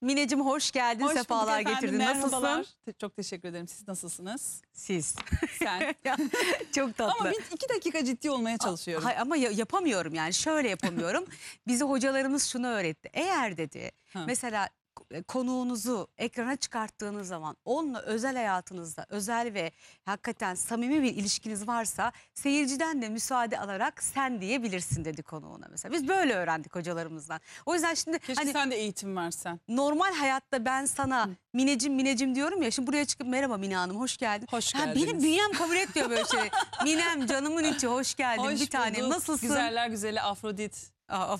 Minecim hoş geldin, Hoş sefalar getirdin. Nasılsın? Çok teşekkür ederim. Siz nasılsınız? Siz. Sen. Çok tatlı. Ama bir iki dakika ciddi olmaya çalışıyorum. Hay- ama ya- yapamıyorum yani şöyle yapamıyorum. Bizi hocalarımız şunu öğretti. Eğer dedi mesela e, konuğunuzu ekrana çıkarttığınız zaman onunla özel hayatınızda özel ve hakikaten samimi bir ilişkiniz varsa seyirciden de müsaade alarak sen diyebilirsin dedi konuğuna mesela. Biz böyle öğrendik hocalarımızdan. O yüzden şimdi Keşke hani sen de eğitim versen. normal hayatta ben sana minecim minecim diyorum ya şimdi buraya çıkıp merhaba Mine Hanım hoş geldin. Hoş Ha, benim geldiniz. kabul etmiyor böyle şey Minem canımın içi hoş geldin Hoş bir tanem bulduk. nasılsın? Güzeller güzeli Afrodit. Aa,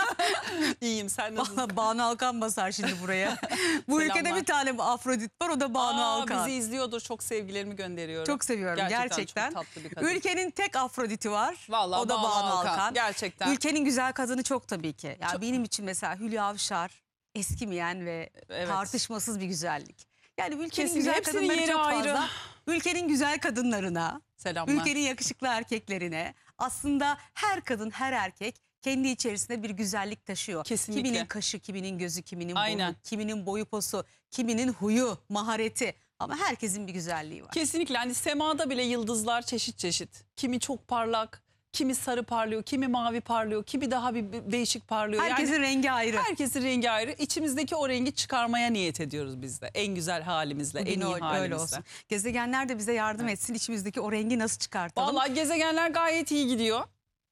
İyiyim sen nasılsın? Ba- Banu Alkan basar şimdi buraya. Bu Selamlar. ülkede bir tane Afrodit var o da Banu Aa, Alkan. Bizi izliyordur çok sevgilerimi gönderiyorum. Çok seviyorum gerçekten. gerçekten. Çok tatlı bir kadın. Ülkenin tek Afrodit'i var. Vallahi o da Banu, Banu Alkan. Alkan. Gerçekten. Ülkenin güzel kadını çok tabii ki. Ya çok... benim için mesela Hülya Avşar eskimeyen ve evet. tartışmasız bir güzellik. Yani ülkenin Kesinlikle güzel kadınları çok ayrı. fazla. Ülkenin güzel kadınlarına, Selamlar. ülkenin yakışıklı erkeklerine aslında her kadın her erkek kendi içerisinde bir güzellik taşıyor. Kesinlikle. Kiminin kaşı, kiminin gözü, kiminin Aynen. burnu, kiminin boyu posu, kiminin huyu, mahareti. Ama herkesin bir güzelliği var. Kesinlikle hani semada bile yıldızlar çeşit çeşit. Kimi çok parlak, kimi sarı parlıyor, kimi mavi parlıyor, kimi daha bir değişik parlıyor. Herkesin yani, rengi ayrı. Herkesin rengi ayrı. İçimizdeki o rengi çıkarmaya niyet ediyoruz biz de. En güzel halimizle, Bugün en iyi öyle, halimizle. Öyle olsun. Gezegenler de bize yardım evet. etsin. İçimizdeki o rengi nasıl çıkartalım? Vallahi gezegenler gayet iyi gidiyor.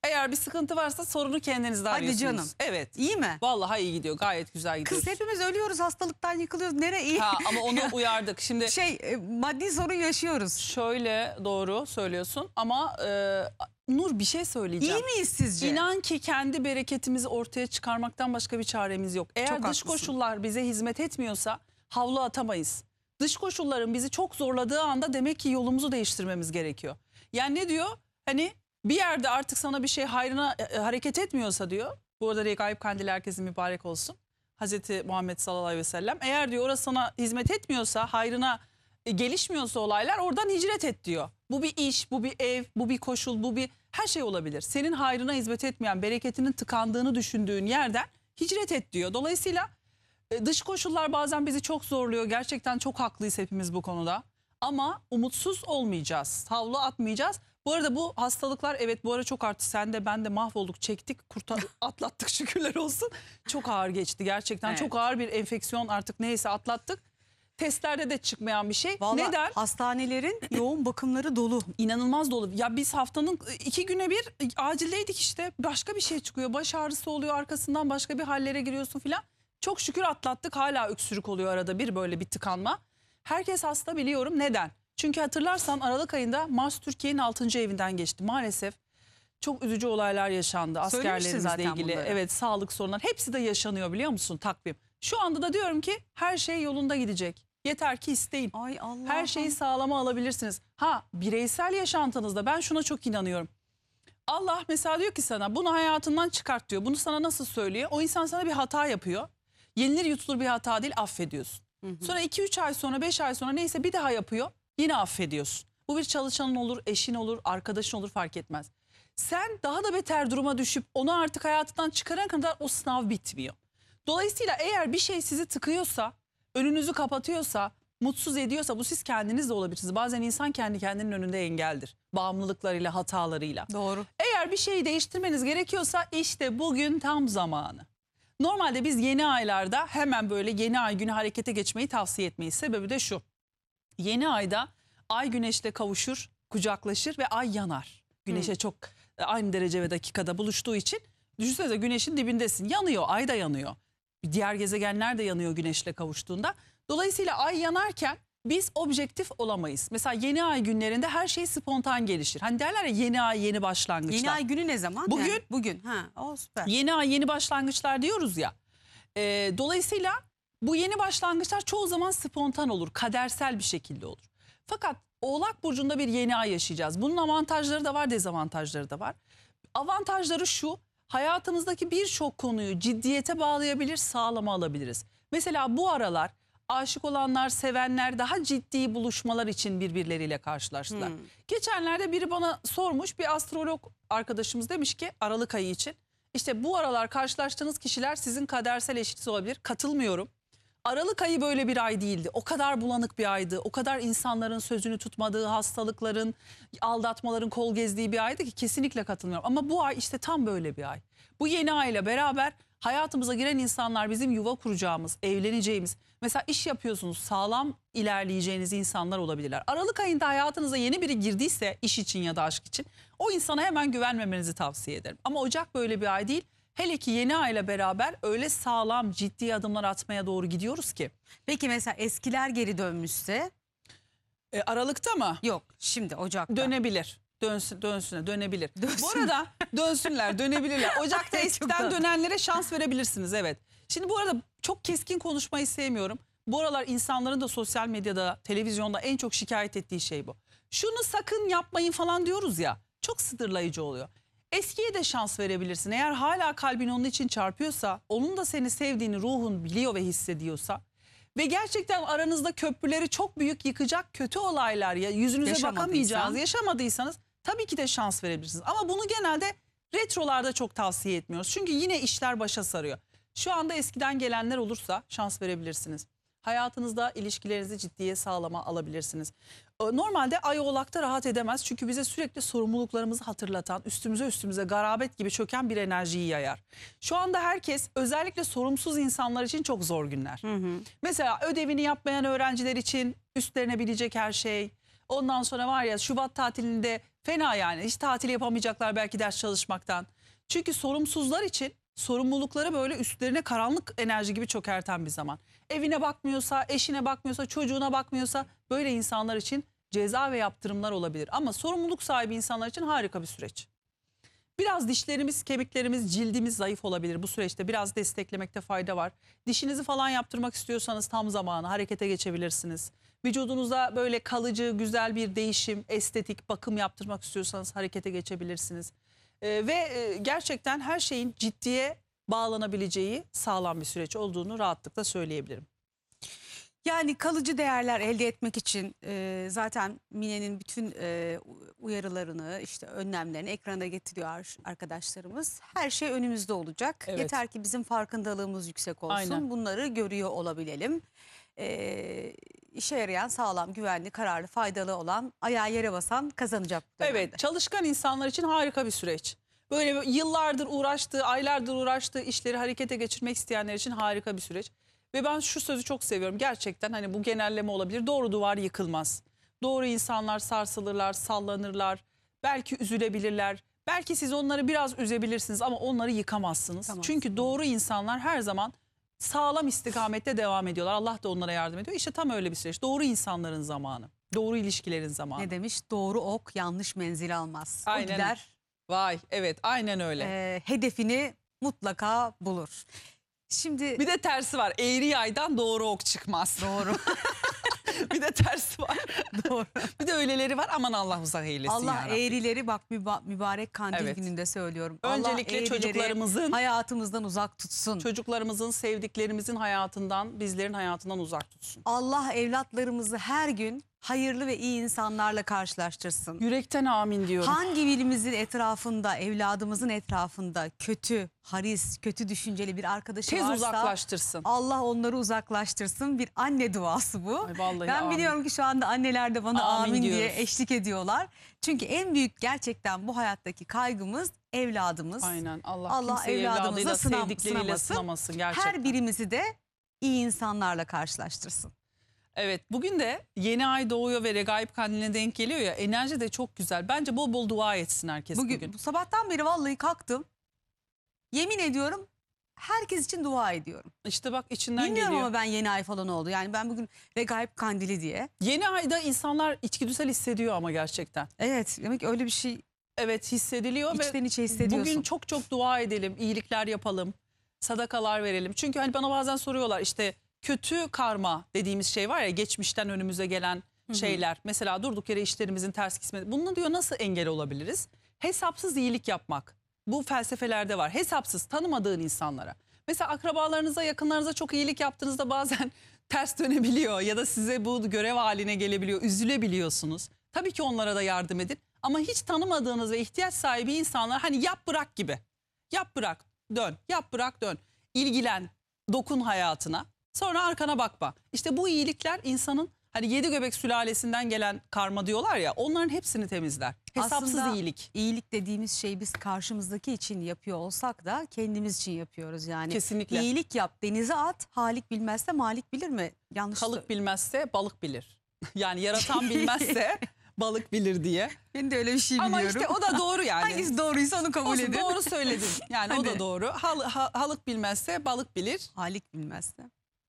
Eğer bir sıkıntı varsa sorunu kendinizde Hadi arıyorsunuz. canım. Evet. İyi mi? Vallahi iyi gidiyor. Gayet güzel gidiyor. Kız hepimiz ölüyoruz hastalıktan yıkılıyoruz. Nereye iyi? Ha, ama onu uyardık. Şimdi şey e, maddi sorun yaşıyoruz. şöyle doğru söylüyorsun ama e, Nur bir şey söyleyeceğim. İyi miyiz sizce? İnan ki kendi bereketimizi ortaya çıkarmaktan başka bir çaremiz yok. Eğer Çok dış haklısın. koşullar bize hizmet etmiyorsa havlu atamayız. Dış koşulların bizi çok zorladığı anda demek ki yolumuzu değiştirmemiz gerekiyor. Yani ne diyor? Hani bir yerde artık sana bir şey hayrına e, e hareket etmiyorsa diyor. Bu arada Regaib Kandili herkesin mübarek olsun. Hazreti Muhammed sallallahu aleyhi ve sellem. Eğer diyor orası sana hizmet etmiyorsa, hayrına e, gelişmiyorsa olaylar oradan hicret et diyor. Bu bir iş, bu bir ev, bu bir koşul, bu bir her şey olabilir. Senin hayrına hizmet etmeyen, bereketinin tıkandığını düşündüğün yerden hicret et diyor. Dolayısıyla e, dış koşullar bazen bizi çok zorluyor. Gerçekten çok haklıyız hepimiz bu konuda. Ama umutsuz olmayacağız, havlu atmayacağız. Bu arada bu hastalıklar evet bu ara çok arttı. Sen de ben de mahvolduk çektik kurtar atlattık şükürler olsun. Çok ağır geçti gerçekten evet. çok ağır bir enfeksiyon artık neyse atlattık. Testlerde de çıkmayan bir şey. Vallahi Neden? Hastanelerin yoğun bakımları dolu. İnanılmaz dolu. Ya biz haftanın iki güne bir e, acildeydik işte. Başka bir şey çıkıyor. Baş ağrısı oluyor arkasından başka bir hallere giriyorsun filan. Çok şükür atlattık. Hala öksürük oluyor arada bir böyle bir tıkanma. Herkes hasta biliyorum. Neden? Çünkü hatırlarsan Aralık ayında Mars Türkiye'nin 6. evinden geçti. Maalesef çok üzücü olaylar yaşandı askerlerimizle ilgili. Bunları. Evet sağlık sorunları hepsi de yaşanıyor biliyor musun takvim. Şu anda da diyorum ki her şey yolunda gidecek. Yeter ki isteyin. Ay Allah. Her şeyi sağlama alabilirsiniz. Ha bireysel yaşantınızda ben şuna çok inanıyorum. Allah mesela diyor ki sana bunu hayatından çıkart diyor. Bunu sana nasıl söylüyor? O insan sana bir hata yapıyor. Yenilir yutulur bir hata değil affediyorsun. Hı hı. Sonra 2-3 ay sonra 5 ay sonra neyse bir daha yapıyor. Yine affediyorsun. Bu bir çalışanın olur, eşin olur, arkadaşın olur fark etmez. Sen daha da beter duruma düşüp onu artık hayatından çıkaran kadar o sınav bitmiyor. Dolayısıyla eğer bir şey sizi tıkıyorsa, önünüzü kapatıyorsa, mutsuz ediyorsa bu siz kendiniz de olabilirsiniz. Bazen insan kendi kendinin önünde engeldir. Bağımlılıklarıyla, hatalarıyla. Doğru. Eğer bir şeyi değiştirmeniz gerekiyorsa işte bugün tam zamanı. Normalde biz yeni aylarda hemen böyle yeni ay günü harekete geçmeyi tavsiye etmeyiz. Sebebi de şu yeni ayda ay güneşte kavuşur, kucaklaşır ve ay yanar. Güneşe Hı. Hmm. çok e, aynı derece ve dakikada buluştuğu için düşünsenize güneşin dibindesin. Yanıyor, ay da yanıyor. Diğer gezegenler de yanıyor güneşle kavuştuğunda. Dolayısıyla ay yanarken biz objektif olamayız. Mesela yeni ay günlerinde her şey spontan gelişir. Hani derler ya yeni ay yeni başlangıçlar. Yeni ay günü ne zaman? Bugün. Yani bugün. Ha, o süper. Yeni ay yeni başlangıçlar diyoruz ya. E, dolayısıyla bu yeni başlangıçlar çoğu zaman spontan olur, kadersel bir şekilde olur. Fakat Oğlak Burcu'nda bir yeni ay yaşayacağız. Bunun avantajları da var, dezavantajları da var. Avantajları şu, hayatımızdaki birçok konuyu ciddiyete bağlayabilir, sağlama alabiliriz. Mesela bu aralar aşık olanlar, sevenler daha ciddi buluşmalar için birbirleriyle karşılaştılar. Hmm. Geçenlerde biri bana sormuş, bir astrolog arkadaşımız demiş ki Aralık ayı için. İşte bu aralar karşılaştığınız kişiler sizin kadersel eşiniz olabilir. Katılmıyorum. Aralık ayı böyle bir ay değildi. O kadar bulanık bir aydı. O kadar insanların sözünü tutmadığı, hastalıkların, aldatmaların kol gezdiği bir aydı ki kesinlikle katılmıyorum. Ama bu ay işte tam böyle bir ay. Bu yeni ayla beraber hayatımıza giren insanlar bizim yuva kuracağımız, evleneceğimiz, mesela iş yapıyorsunuz sağlam ilerleyeceğiniz insanlar olabilirler. Aralık ayında hayatınıza yeni biri girdiyse iş için ya da aşk için o insana hemen güvenmemenizi tavsiye ederim. Ama Ocak böyle bir ay değil. Hele ki yeni ayla beraber öyle sağlam ciddi adımlar atmaya doğru gidiyoruz ki. Peki mesela eskiler geri dönmüşse? E, Aralıkta mı? Yok şimdi Ocak'ta. Dönebilir. Dönsün, dönsüne dönebilir. Dönsün. Bu arada dönsünler dönebilirler. Ocak'ta eskiden dönenlere şans verebilirsiniz evet. Şimdi bu arada çok keskin konuşmayı sevmiyorum. Bu aralar insanların da sosyal medyada, televizyonda en çok şikayet ettiği şey bu. Şunu sakın yapmayın falan diyoruz ya. Çok sınırlayıcı oluyor. Eskiye de şans verebilirsin. Eğer hala kalbin onun için çarpıyorsa, onun da seni sevdiğini ruhun biliyor ve hissediyorsa ve gerçekten aranızda köprüleri çok büyük yıkacak kötü olaylar ya yüzünüze bakamayacağınız yaşamadıysanız tabii ki de şans verebilirsiniz. Ama bunu genelde retrolarda çok tavsiye etmiyoruz. Çünkü yine işler başa sarıyor. Şu anda eskiden gelenler olursa şans verebilirsiniz hayatınızda ilişkilerinizi ciddiye sağlama alabilirsiniz. Ee, normalde ay oğlakta rahat edemez çünkü bize sürekli sorumluluklarımızı hatırlatan, üstümüze üstümüze garabet gibi çöken bir enerjiyi yayar. Şu anda herkes özellikle sorumsuz insanlar için çok zor günler. Hı hı. Mesela ödevini yapmayan öğrenciler için üstlerine bilecek her şey. Ondan sonra var ya Şubat tatilinde fena yani hiç tatil yapamayacaklar belki ders çalışmaktan. Çünkü sorumsuzlar için sorumlulukları böyle üstlerine karanlık enerji gibi çökerten bir zaman. Evine bakmıyorsa, eşine bakmıyorsa, çocuğuna bakmıyorsa böyle insanlar için ceza ve yaptırımlar olabilir. Ama sorumluluk sahibi insanlar için harika bir süreç. Biraz dişlerimiz, kemiklerimiz, cildimiz zayıf olabilir. Bu süreçte biraz desteklemekte fayda var. Dişinizi falan yaptırmak istiyorsanız tam zamanı harekete geçebilirsiniz. Vücudunuza böyle kalıcı, güzel bir değişim, estetik bakım yaptırmak istiyorsanız harekete geçebilirsiniz. Ee, ve e, gerçekten her şeyin ciddiye bağlanabileceği sağlam bir süreç olduğunu rahatlıkla söyleyebilirim. Yani kalıcı değerler elde etmek için e, zaten Mine'nin bütün e, uyarılarını, işte önlemlerini ekrana getiriyor arkadaşlarımız. Her şey önümüzde olacak. Evet. Yeter ki bizim farkındalığımız yüksek olsun. Aynen. Bunları görüyor olabilelim e, işe yarayan, sağlam, güvenli, kararlı, faydalı olan, ayağa yere basan kazanacak. dönemde. Evet, çalışkan insanlar için harika bir süreç. Böyle yıllardır uğraştığı, aylardır uğraştığı işleri harekete geçirmek isteyenler için harika bir süreç. Ve ben şu sözü çok seviyorum. Gerçekten hani bu genelleme olabilir. Doğru duvar yıkılmaz. Doğru insanlar sarsılırlar, sallanırlar. Belki üzülebilirler. Belki siz onları biraz üzebilirsiniz ama onları yıkamazsınız. Yıkamazsınız. Çünkü doğru insanlar her zaman sağlam istikamette devam ediyorlar. Allah da onlara yardım ediyor. İşte tam öyle bir süreç. Doğru insanların zamanı. Doğru ilişkilerin zamanı. Ne demiş? Doğru ok yanlış menzil almaz. Aynen. O gider. Vay evet aynen öyle. E, hedefini mutlaka bulur. Şimdi bir de tersi var. Eğri yaydan doğru ok çıkmaz. Doğru. bir de ters var. Doğru. Bir de öyleleri var aman Allah uzak eylesin Allah yarabbim. eğrileri bak mübarek kandil Evet. gününde söylüyorum. Öncelikle eğrileri çocuklarımızın- hayatımızdan uzak tutsun. Çocuklarımızın, sevdiklerimizin hayatından, bizlerin hayatından uzak tutsun. Allah evlatlarımızı her gün hayırlı ve iyi insanlarla karşılaştırsın. Yürekten amin diyorum. Hangi birimizin etrafında, evladımızın etrafında kötü, haris, kötü düşünceli bir arkadaşı Tez varsa uzaklaştırsın. Allah onları uzaklaştırsın. Bir anne duası bu. Ay vallahi ben amin. biliyorum ki şu anda anneler de bana amin, amin diye eşlik ediyorlar. Çünkü en büyük gerçekten bu hayattaki kaygımız evladımız. Aynen. Allah, Allah evladımıza sınav, sınamasın. sınamasın gerçekten. Her birimizi de iyi insanlarla karşılaştırsın. Evet bugün de yeni ay doğuyor ve regaip kandiline denk geliyor ya enerji de çok güzel. Bence bol bol dua etsin herkes bugün. bugün. Sabahtan beri vallahi kalktım. Yemin ediyorum herkes için dua ediyorum. İşte bak içinden Bilmiyorum geliyor. ama ben yeni ay falan oldu. Yani ben bugün regaip kandili diye. Yeni ayda insanlar içgüdüsel hissediyor ama gerçekten. Evet demek ki öyle bir şey Evet hissediliyor içten ve içe hissediyorsun. Bugün çok çok dua edelim, iyilikler yapalım, sadakalar verelim. Çünkü hani bana bazen soruyorlar işte kötü karma dediğimiz şey var ya geçmişten önümüze gelen şeyler. Hı hı. Mesela durduk yere işlerimizin ters gitmesi. Bunu diyor nasıl engel olabiliriz? Hesapsız iyilik yapmak. Bu felsefelerde var. Hesapsız tanımadığın insanlara. Mesela akrabalarınıza, yakınlarınıza çok iyilik yaptığınızda bazen ters dönebiliyor ya da size bu görev haline gelebiliyor, üzülebiliyorsunuz. Tabii ki onlara da yardım edin ama hiç tanımadığınız ve ihtiyaç sahibi insanlar hani yap bırak gibi. Yap bırak dön, yap bırak dön. İlgilen, dokun hayatına. Sonra arkana bakma. İşte bu iyilikler insanın hani yedi göbek sülalesinden gelen karma diyorlar ya onların hepsini temizler. Hesapsız Aslında iyilik. İyilik dediğimiz şey biz karşımızdaki için yapıyor olsak da kendimiz için yapıyoruz yani. Kesinlikle. İyilik yap denize at halik bilmezse malik bilir mi? Yanlış. Kalık bilmezse balık bilir. Yani yaratan bilmezse balık bilir diye. Ben de öyle bir şey biliyorum. Ama işte o da doğru yani. Hangisi doğruysa onu kabul edin. Doğru söyledin. Yani Hadi. o da doğru. Hal, ha, halık bilmezse balık bilir. Halik bilmezse.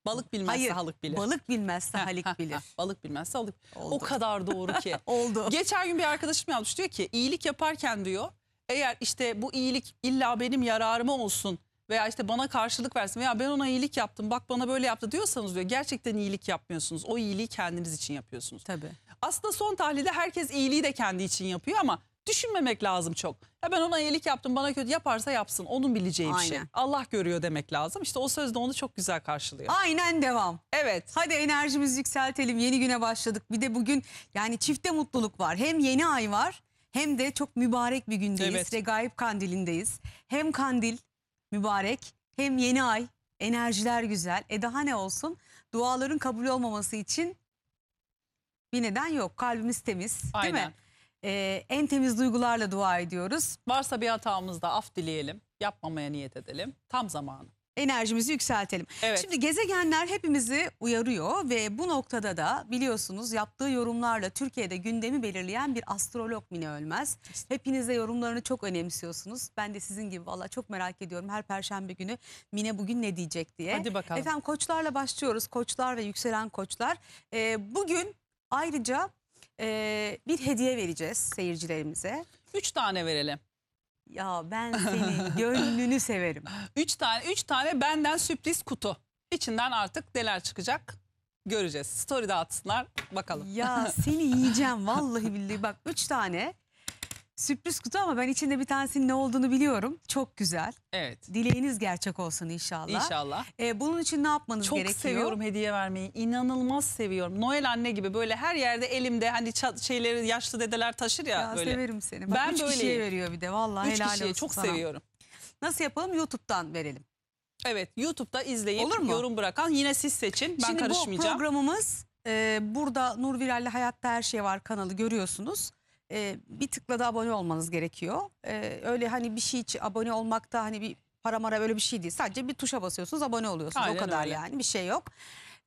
Balık bilmezse Hayır, halık bilir. Balık bilmezse halik bilir. balık bilmezse halık Oldu. O kadar doğru ki. Oldu. Geçen gün bir arkadaşım yazmış diyor ki iyilik yaparken diyor eğer işte bu iyilik illa benim yararıma olsun veya işte bana karşılık versin veya ben ona iyilik yaptım bak bana böyle yaptı diyorsanız diyor gerçekten iyilik yapmıyorsunuz. O iyiliği kendiniz için yapıyorsunuz. Tabii. Aslında son tahlilde herkes iyiliği de kendi için yapıyor ama düşünmemek lazım çok. Ya ben ona iyilik yaptım bana kötü yaparsa yapsın onun bileceği bir şey. Allah görüyor demek lazım. İşte o söz de onu çok güzel karşılıyor. Aynen devam. Evet. Hadi enerjimizi yükseltelim. Yeni güne başladık. Bir de bugün yani çifte mutluluk var. Hem yeni ay var hem de çok mübarek bir gündeyiz. Evet. Regaip Kandili'ndeyiz. Hem kandil mübarek hem yeni ay enerjiler güzel. E daha ne olsun? Duaların kabul olmaması için bir neden yok. Kalbimiz temiz değil Aynen. mi? e, en temiz duygularla dua ediyoruz. Varsa bir hatamızda af dileyelim. Yapmamaya niyet edelim. Tam zamanı. Enerjimizi yükseltelim. Evet. Şimdi gezegenler hepimizi uyarıyor ve bu noktada da biliyorsunuz yaptığı yorumlarla Türkiye'de gündemi belirleyen bir astrolog Mine Ölmez. Hepiniz de yorumlarını çok önemsiyorsunuz. Ben de sizin gibi valla çok merak ediyorum her perşembe günü Mine bugün ne diyecek diye. Hadi bakalım. Efendim koçlarla başlıyoruz. Koçlar ve yükselen koçlar. Ee, bugün ayrıca ee, bir hediye vereceğiz seyircilerimize. Üç tane verelim. Ya ben senin gönlünü severim. Üç tane, üç tane benden sürpriz kutu. İçinden artık neler çıkacak göreceğiz. Story dağıtsınlar bakalım. Ya seni yiyeceğim vallahi billahi bak üç tane Sürpriz kutu ama ben içinde bir tanesinin ne olduğunu biliyorum. Çok güzel. Evet. Dileğiniz gerçek olsun inşallah. İnşallah. Ee, bunun için ne yapmanız Çok gerekiyor? Çok seviyorum hediye vermeyi. İnanılmaz seviyorum. Noel anne gibi böyle her yerde elimde hani şeyleri yaşlı dedeler taşır ya, ya böyle. Severim seni. Bak, ben üç böyle. kişiye veriyor bir de vallahi üç helal kişiye. olsun Çok sana. seviyorum. Nasıl yapalım? YouTube'dan verelim. Evet YouTube'da izleyip Olur mu? yorum bırakan yine siz seçin. Ben Şimdi karışmayacağım. Şimdi bu programımız e, burada Nur Viral'le Hayatta Her Şey Var kanalı görüyorsunuz e, bir tıkla da abone olmanız gerekiyor. E, öyle hani bir şey hiç abone olmakta hani bir para mara böyle bir şey değil. Sadece bir tuşa basıyorsunuz abone oluyorsunuz Aynen o kadar öyle. yani bir şey yok.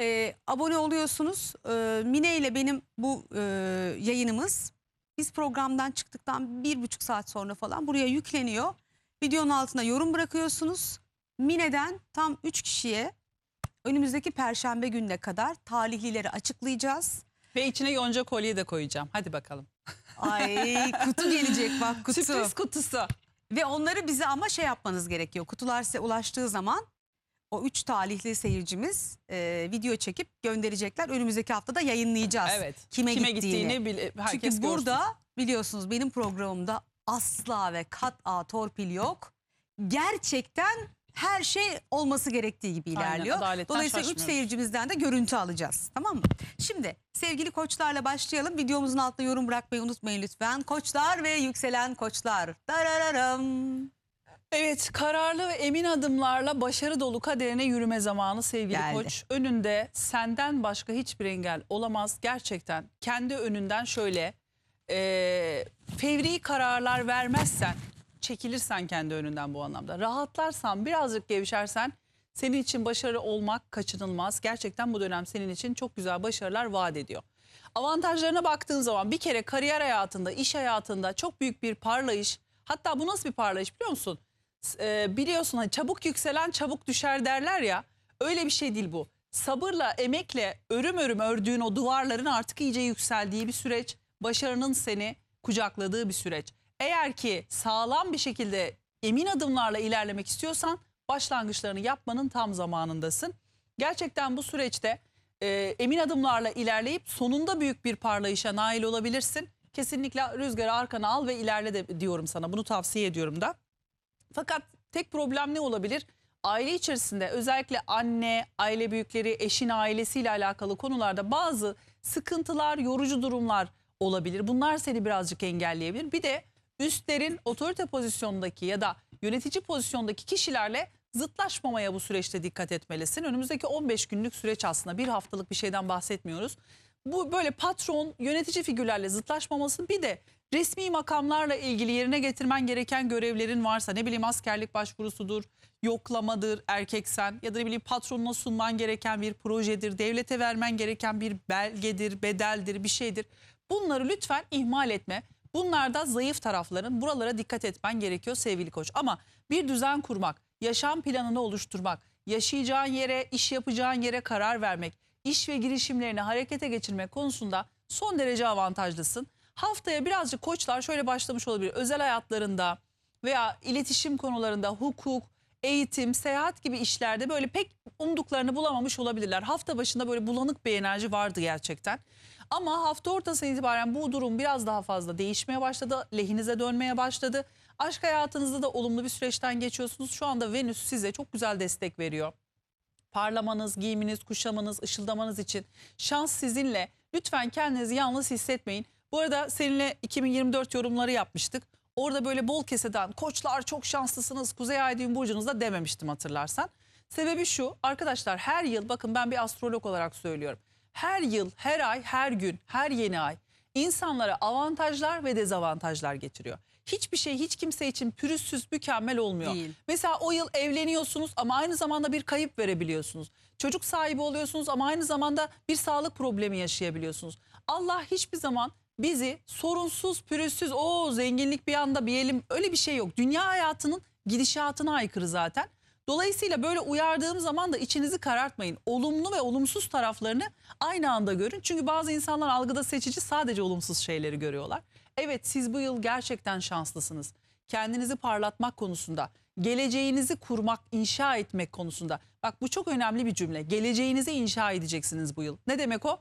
E, abone oluyorsunuz. E, Mine ile benim bu e, yayınımız biz programdan çıktıktan bir buçuk saat sonra falan buraya yükleniyor. Videonun altına yorum bırakıyorsunuz. Mine'den tam üç kişiye önümüzdeki perşembe gününe kadar talihlileri açıklayacağız. Ve içine yonca kolye de koyacağım. Hadi bakalım. Ay kutu gelecek bak kutu. Sürpriz kutusu. Ve onları bize ama şey yapmanız gerekiyor. Kutular size ulaştığı zaman o üç talihli seyircimiz e, video çekip gönderecekler. Önümüzdeki haftada yayınlayacağız. Evet. Kime, Kime gittiğini. gittiğini bile, herkes Çünkü görsün. burada biliyorsunuz benim programımda asla ve kat a torpil yok. Gerçekten her şey olması gerektiği gibi ilerliyor. Aynen, Dolayısıyla üç seyircimizden de görüntü alacağız. Tamam mı? Şimdi sevgili koçlarla başlayalım. Videomuzun altına yorum bırakmayı unutmayın lütfen. Koçlar ve yükselen koçlar. Darararam. Evet kararlı ve emin adımlarla başarı dolu kaderine yürüme zamanı sevgili Geldi. koç. Önünde senden başka hiçbir engel olamaz. Gerçekten kendi önünden şöyle e, fevri kararlar vermezsen çekilirsen kendi önünden bu anlamda. Rahatlarsan, birazcık gevşersen senin için başarı olmak kaçınılmaz. Gerçekten bu dönem senin için çok güzel başarılar vaat ediyor. Avantajlarına baktığın zaman bir kere kariyer hayatında, iş hayatında çok büyük bir parlayış. Hatta bu nasıl bir parlayış biliyor musun? Ee, biliyorsun hani çabuk yükselen çabuk düşer derler ya. Öyle bir şey değil bu. Sabırla, emekle, örüm örüm ördüğün o duvarların artık iyice yükseldiği bir süreç. Başarının seni kucakladığı bir süreç. Eğer ki sağlam bir şekilde emin adımlarla ilerlemek istiyorsan başlangıçlarını yapmanın tam zamanındasın. Gerçekten bu süreçte e, emin adımlarla ilerleyip sonunda büyük bir parlayışa nail olabilirsin. Kesinlikle rüzgarı arkana al ve ilerle de diyorum sana. Bunu tavsiye ediyorum da. Fakat tek problem ne olabilir? Aile içerisinde özellikle anne, aile büyükleri, eşin ailesiyle alakalı konularda bazı sıkıntılar, yorucu durumlar olabilir. Bunlar seni birazcık engelleyebilir. Bir de üstlerin otorite pozisyondaki ya da yönetici pozisyondaki kişilerle zıtlaşmamaya bu süreçte dikkat etmelisin. Önümüzdeki 15 günlük süreç aslında bir haftalık bir şeyden bahsetmiyoruz. Bu böyle patron yönetici figürlerle zıtlaşmamasın bir de resmi makamlarla ilgili yerine getirmen gereken görevlerin varsa ne bileyim askerlik başvurusudur, yoklamadır erkeksen ya da ne bileyim patronuna sunman gereken bir projedir, devlete vermen gereken bir belgedir, bedeldir, bir şeydir. Bunları lütfen ihmal etme. Bunlarda zayıf tarafların buralara dikkat etmen gerekiyor sevgili koç. Ama bir düzen kurmak, yaşam planını oluşturmak, yaşayacağın yere, iş yapacağın yere karar vermek, iş ve girişimlerini harekete geçirmek konusunda son derece avantajlısın. Haftaya birazcık koçlar şöyle başlamış olabilir. Özel hayatlarında veya iletişim konularında hukuk, eğitim, seyahat gibi işlerde böyle pek umduklarını bulamamış olabilirler. Hafta başında böyle bulanık bir enerji vardı gerçekten. Ama hafta ortasına itibaren bu durum biraz daha fazla değişmeye başladı. Lehinize dönmeye başladı. Aşk hayatınızda da olumlu bir süreçten geçiyorsunuz. Şu anda Venüs size çok güzel destek veriyor. Parlamanız, giyiminiz, kuşamanız, ışıldamanız için şans sizinle. Lütfen kendinizi yalnız hissetmeyin. Bu arada seninle 2024 yorumları yapmıştık. Orada böyle bol keseden koçlar çok şanslısınız Kuzey Ay düğün burcunuzda dememiştim hatırlarsan. Sebebi şu arkadaşlar her yıl bakın ben bir astrolog olarak söylüyorum her yıl, her ay, her gün, her yeni ay insanlara avantajlar ve dezavantajlar getiriyor. Hiçbir şey hiç kimse için pürüzsüz mükemmel olmuyor. Değil. Mesela o yıl evleniyorsunuz ama aynı zamanda bir kayıp verebiliyorsunuz. Çocuk sahibi oluyorsunuz ama aynı zamanda bir sağlık problemi yaşayabiliyorsunuz. Allah hiçbir zaman bizi sorunsuz, pürüzsüz, o zenginlik bir anda bir elim öyle bir şey yok. Dünya hayatının gidişatına aykırı zaten. Dolayısıyla böyle uyardığım zaman da içinizi karartmayın. Olumlu ve olumsuz taraflarını aynı anda görün. Çünkü bazı insanlar algıda seçici sadece olumsuz şeyleri görüyorlar. Evet siz bu yıl gerçekten şanslısınız. Kendinizi parlatmak konusunda, geleceğinizi kurmak, inşa etmek konusunda. Bak bu çok önemli bir cümle. Geleceğinizi inşa edeceksiniz bu yıl. Ne demek o?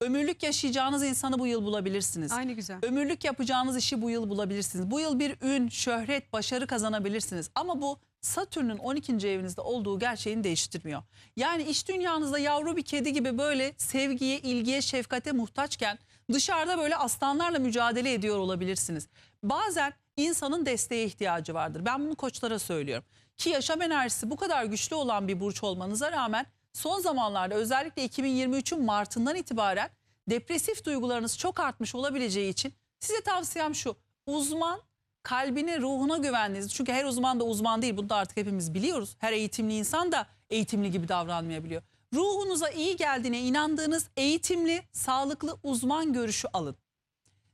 Ömürlük yaşayacağınız insanı bu yıl bulabilirsiniz. Aynı güzel. Ömürlük yapacağınız işi bu yıl bulabilirsiniz. Bu yıl bir ün, şöhret, başarı kazanabilirsiniz. Ama bu Satürn'ün 12. evinizde olduğu gerçeğini değiştirmiyor. Yani iş dünyanızda yavru bir kedi gibi böyle sevgiye, ilgiye, şefkate muhtaçken dışarıda böyle aslanlarla mücadele ediyor olabilirsiniz. Bazen insanın desteğe ihtiyacı vardır. Ben bunu koçlara söylüyorum. Ki yaşam enerjisi bu kadar güçlü olan bir burç olmanıza rağmen son zamanlarda özellikle 2023'ün Mart'ından itibaren depresif duygularınız çok artmış olabileceği için size tavsiyem şu. Uzman kalbine, ruhuna güvendiğiniz. Çünkü her uzman da uzman değil. Bunu da artık hepimiz biliyoruz. Her eğitimli insan da eğitimli gibi davranmayabiliyor. Ruhunuza iyi geldiğine inandığınız eğitimli, sağlıklı uzman görüşü alın.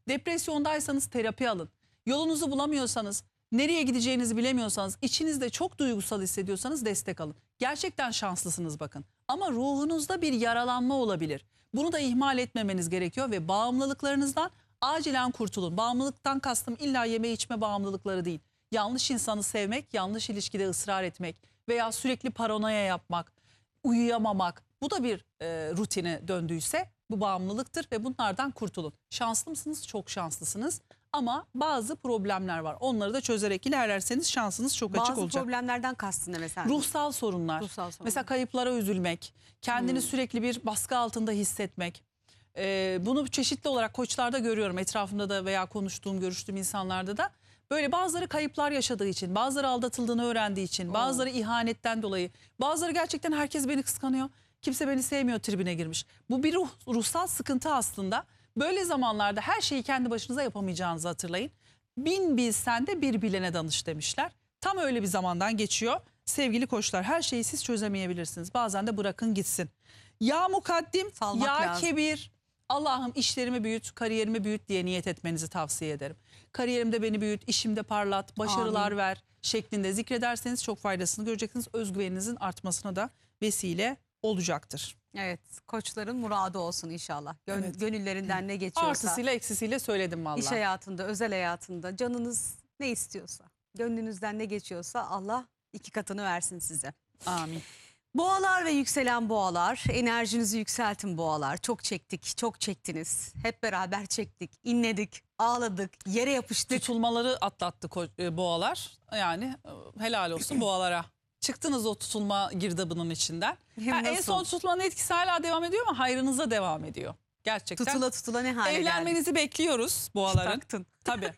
Depresyondaysanız terapi alın. Yolunuzu bulamıyorsanız, nereye gideceğinizi bilemiyorsanız, içinizde çok duygusal hissediyorsanız destek alın. Gerçekten şanslısınız bakın. Ama ruhunuzda bir yaralanma olabilir. Bunu da ihmal etmemeniz gerekiyor ve bağımlılıklarınızdan acilen kurtulun. Bağımlılıktan kastım illa yeme içme bağımlılıkları değil. Yanlış insanı sevmek, yanlış ilişkide ısrar etmek veya sürekli paranoya yapmak, uyuyamamak bu da bir e, rutine döndüyse bu bağımlılıktır ve bunlardan kurtulun. Şanslı mısınız? Çok şanslısınız. Ama bazı problemler var. Onları da çözerek ilerlerseniz şansınız çok bazı açık olacak. Bazı problemlerden kastında mesela? Ruhsal sorunlar. Ruhsal sorunlar. Mesela kayıplara üzülmek, kendini hmm. sürekli bir baskı altında hissetmek, e, bunu çeşitli olarak koçlarda görüyorum etrafımda da veya konuştuğum görüştüğüm insanlarda da. Böyle bazıları kayıplar yaşadığı için, bazıları aldatıldığını öğrendiği için, bazıları ihanetten dolayı, bazıları gerçekten herkes beni kıskanıyor, kimse beni sevmiyor tribine girmiş. Bu bir ruh, ruhsal sıkıntı aslında. Böyle zamanlarda her şeyi kendi başınıza yapamayacağınızı hatırlayın. Bin bilsen de bir bilene danış demişler. Tam öyle bir zamandan geçiyor. Sevgili koçlar her şeyi siz çözemeyebilirsiniz. Bazen de bırakın gitsin. Ya mukaddim, Salmak ya lazım. kebir, Allah'ım işlerimi büyüt, kariyerimi büyüt diye niyet etmenizi tavsiye ederim. Kariyerimde beni büyüt, işimde parlat, başarılar Amin. ver şeklinde zikrederseniz çok faydasını göreceksiniz. Özgüveninizin artmasına da vesile olacaktır. Evet koçların muradı olsun inşallah. Gön evet. Gönüllerinden ne geçiyorsa. Artısıyla eksisiyle söyledim valla. İş hayatında, özel hayatında canınız ne istiyorsa, gönlünüzden ne geçiyorsa Allah iki katını versin size. Amin. Boğalar ve yükselen boğalar, enerjinizi yükseltin boğalar. Çok çektik, çok çektiniz. Hep beraber çektik, inledik, ağladık, yere yapıştık. Tutulmaları atlattı e, boğalar. Yani e, helal olsun boğalara. Çıktınız o tutulma girdabının içinden. Ha, en son tutulmanın etkisi hala devam ediyor ama hayrınıza devam ediyor. Gerçekten. Tutula tutula ne hale Evlenmenizi geldi? bekliyoruz boğaların. Taktın. Tabii.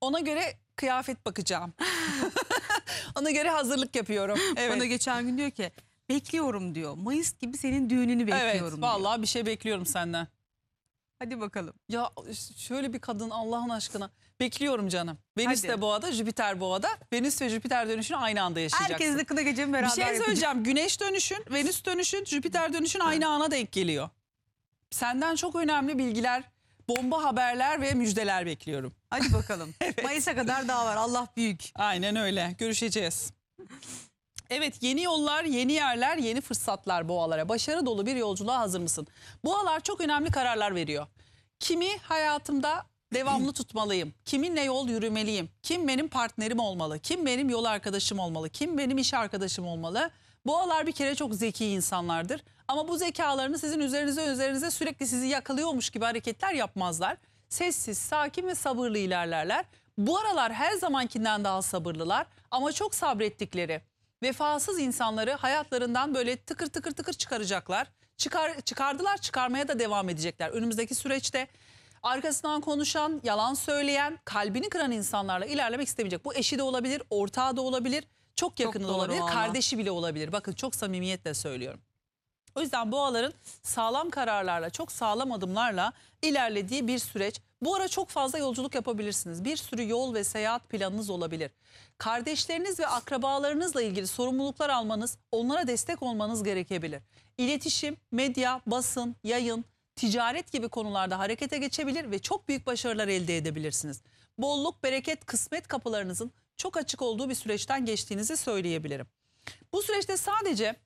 Ona göre kıyafet bakacağım. Ona göre hazırlık yapıyorum. Evet. Bana geçen gün diyor ki Bekliyorum diyor. Mayıs gibi senin düğününü bekliyorum Evet diyor. bir şey bekliyorum senden. Hadi bakalım. Ya şöyle bir kadın Allah'ın aşkına. Bekliyorum canım. Venüs Hadi. de boğada, Jüpiter boğada. Venüs ve Jüpiter dönüşünü aynı anda yaşayacaksın. Herkesle kına gecemi beraber Bir şey söyleyeceğim. Güneş dönüşün, Venüs dönüşün, Jüpiter dönüşün aynı ana denk geliyor. Senden çok önemli bilgiler, bomba haberler ve müjdeler bekliyorum. Hadi bakalım. Evet. Mayıs'a kadar daha var. Allah büyük. Aynen öyle. Görüşeceğiz. Evet yeni yollar, yeni yerler, yeni fırsatlar boğalara. Başarı dolu bir yolculuğa hazır mısın? Boğalar çok önemli kararlar veriyor. Kimi hayatımda devamlı tutmalıyım? Kiminle yol yürümeliyim? Kim benim partnerim olmalı? Kim benim yol arkadaşım olmalı? Kim benim iş arkadaşım olmalı? Boğalar bir kere çok zeki insanlardır. Ama bu zekalarını sizin üzerinize üzerinize sürekli sizi yakalıyormuş gibi hareketler yapmazlar. Sessiz, sakin ve sabırlı ilerlerler. Bu aralar her zamankinden daha sabırlılar ama çok sabrettikleri vefasız insanları hayatlarından böyle tıkır tıkır tıkır çıkaracaklar. Çıkar, çıkardılar çıkarmaya da devam edecekler. Önümüzdeki süreçte arkasından konuşan, yalan söyleyen, kalbini kıran insanlarla ilerlemek istemeyecek. Bu eşi de olabilir, ortağı da olabilir, çok yakını çok da olabilir, kardeşi bile olabilir. Bakın çok samimiyetle söylüyorum. O yüzden boğaların sağlam kararlarla, çok sağlam adımlarla ilerlediği bir süreç. Bu ara çok fazla yolculuk yapabilirsiniz. Bir sürü yol ve seyahat planınız olabilir kardeşleriniz ve akrabalarınızla ilgili sorumluluklar almanız, onlara destek olmanız gerekebilir. İletişim, medya, basın, yayın, ticaret gibi konularda harekete geçebilir ve çok büyük başarılar elde edebilirsiniz. Bolluk, bereket, kısmet kapılarınızın çok açık olduğu bir süreçten geçtiğinizi söyleyebilirim. Bu süreçte sadece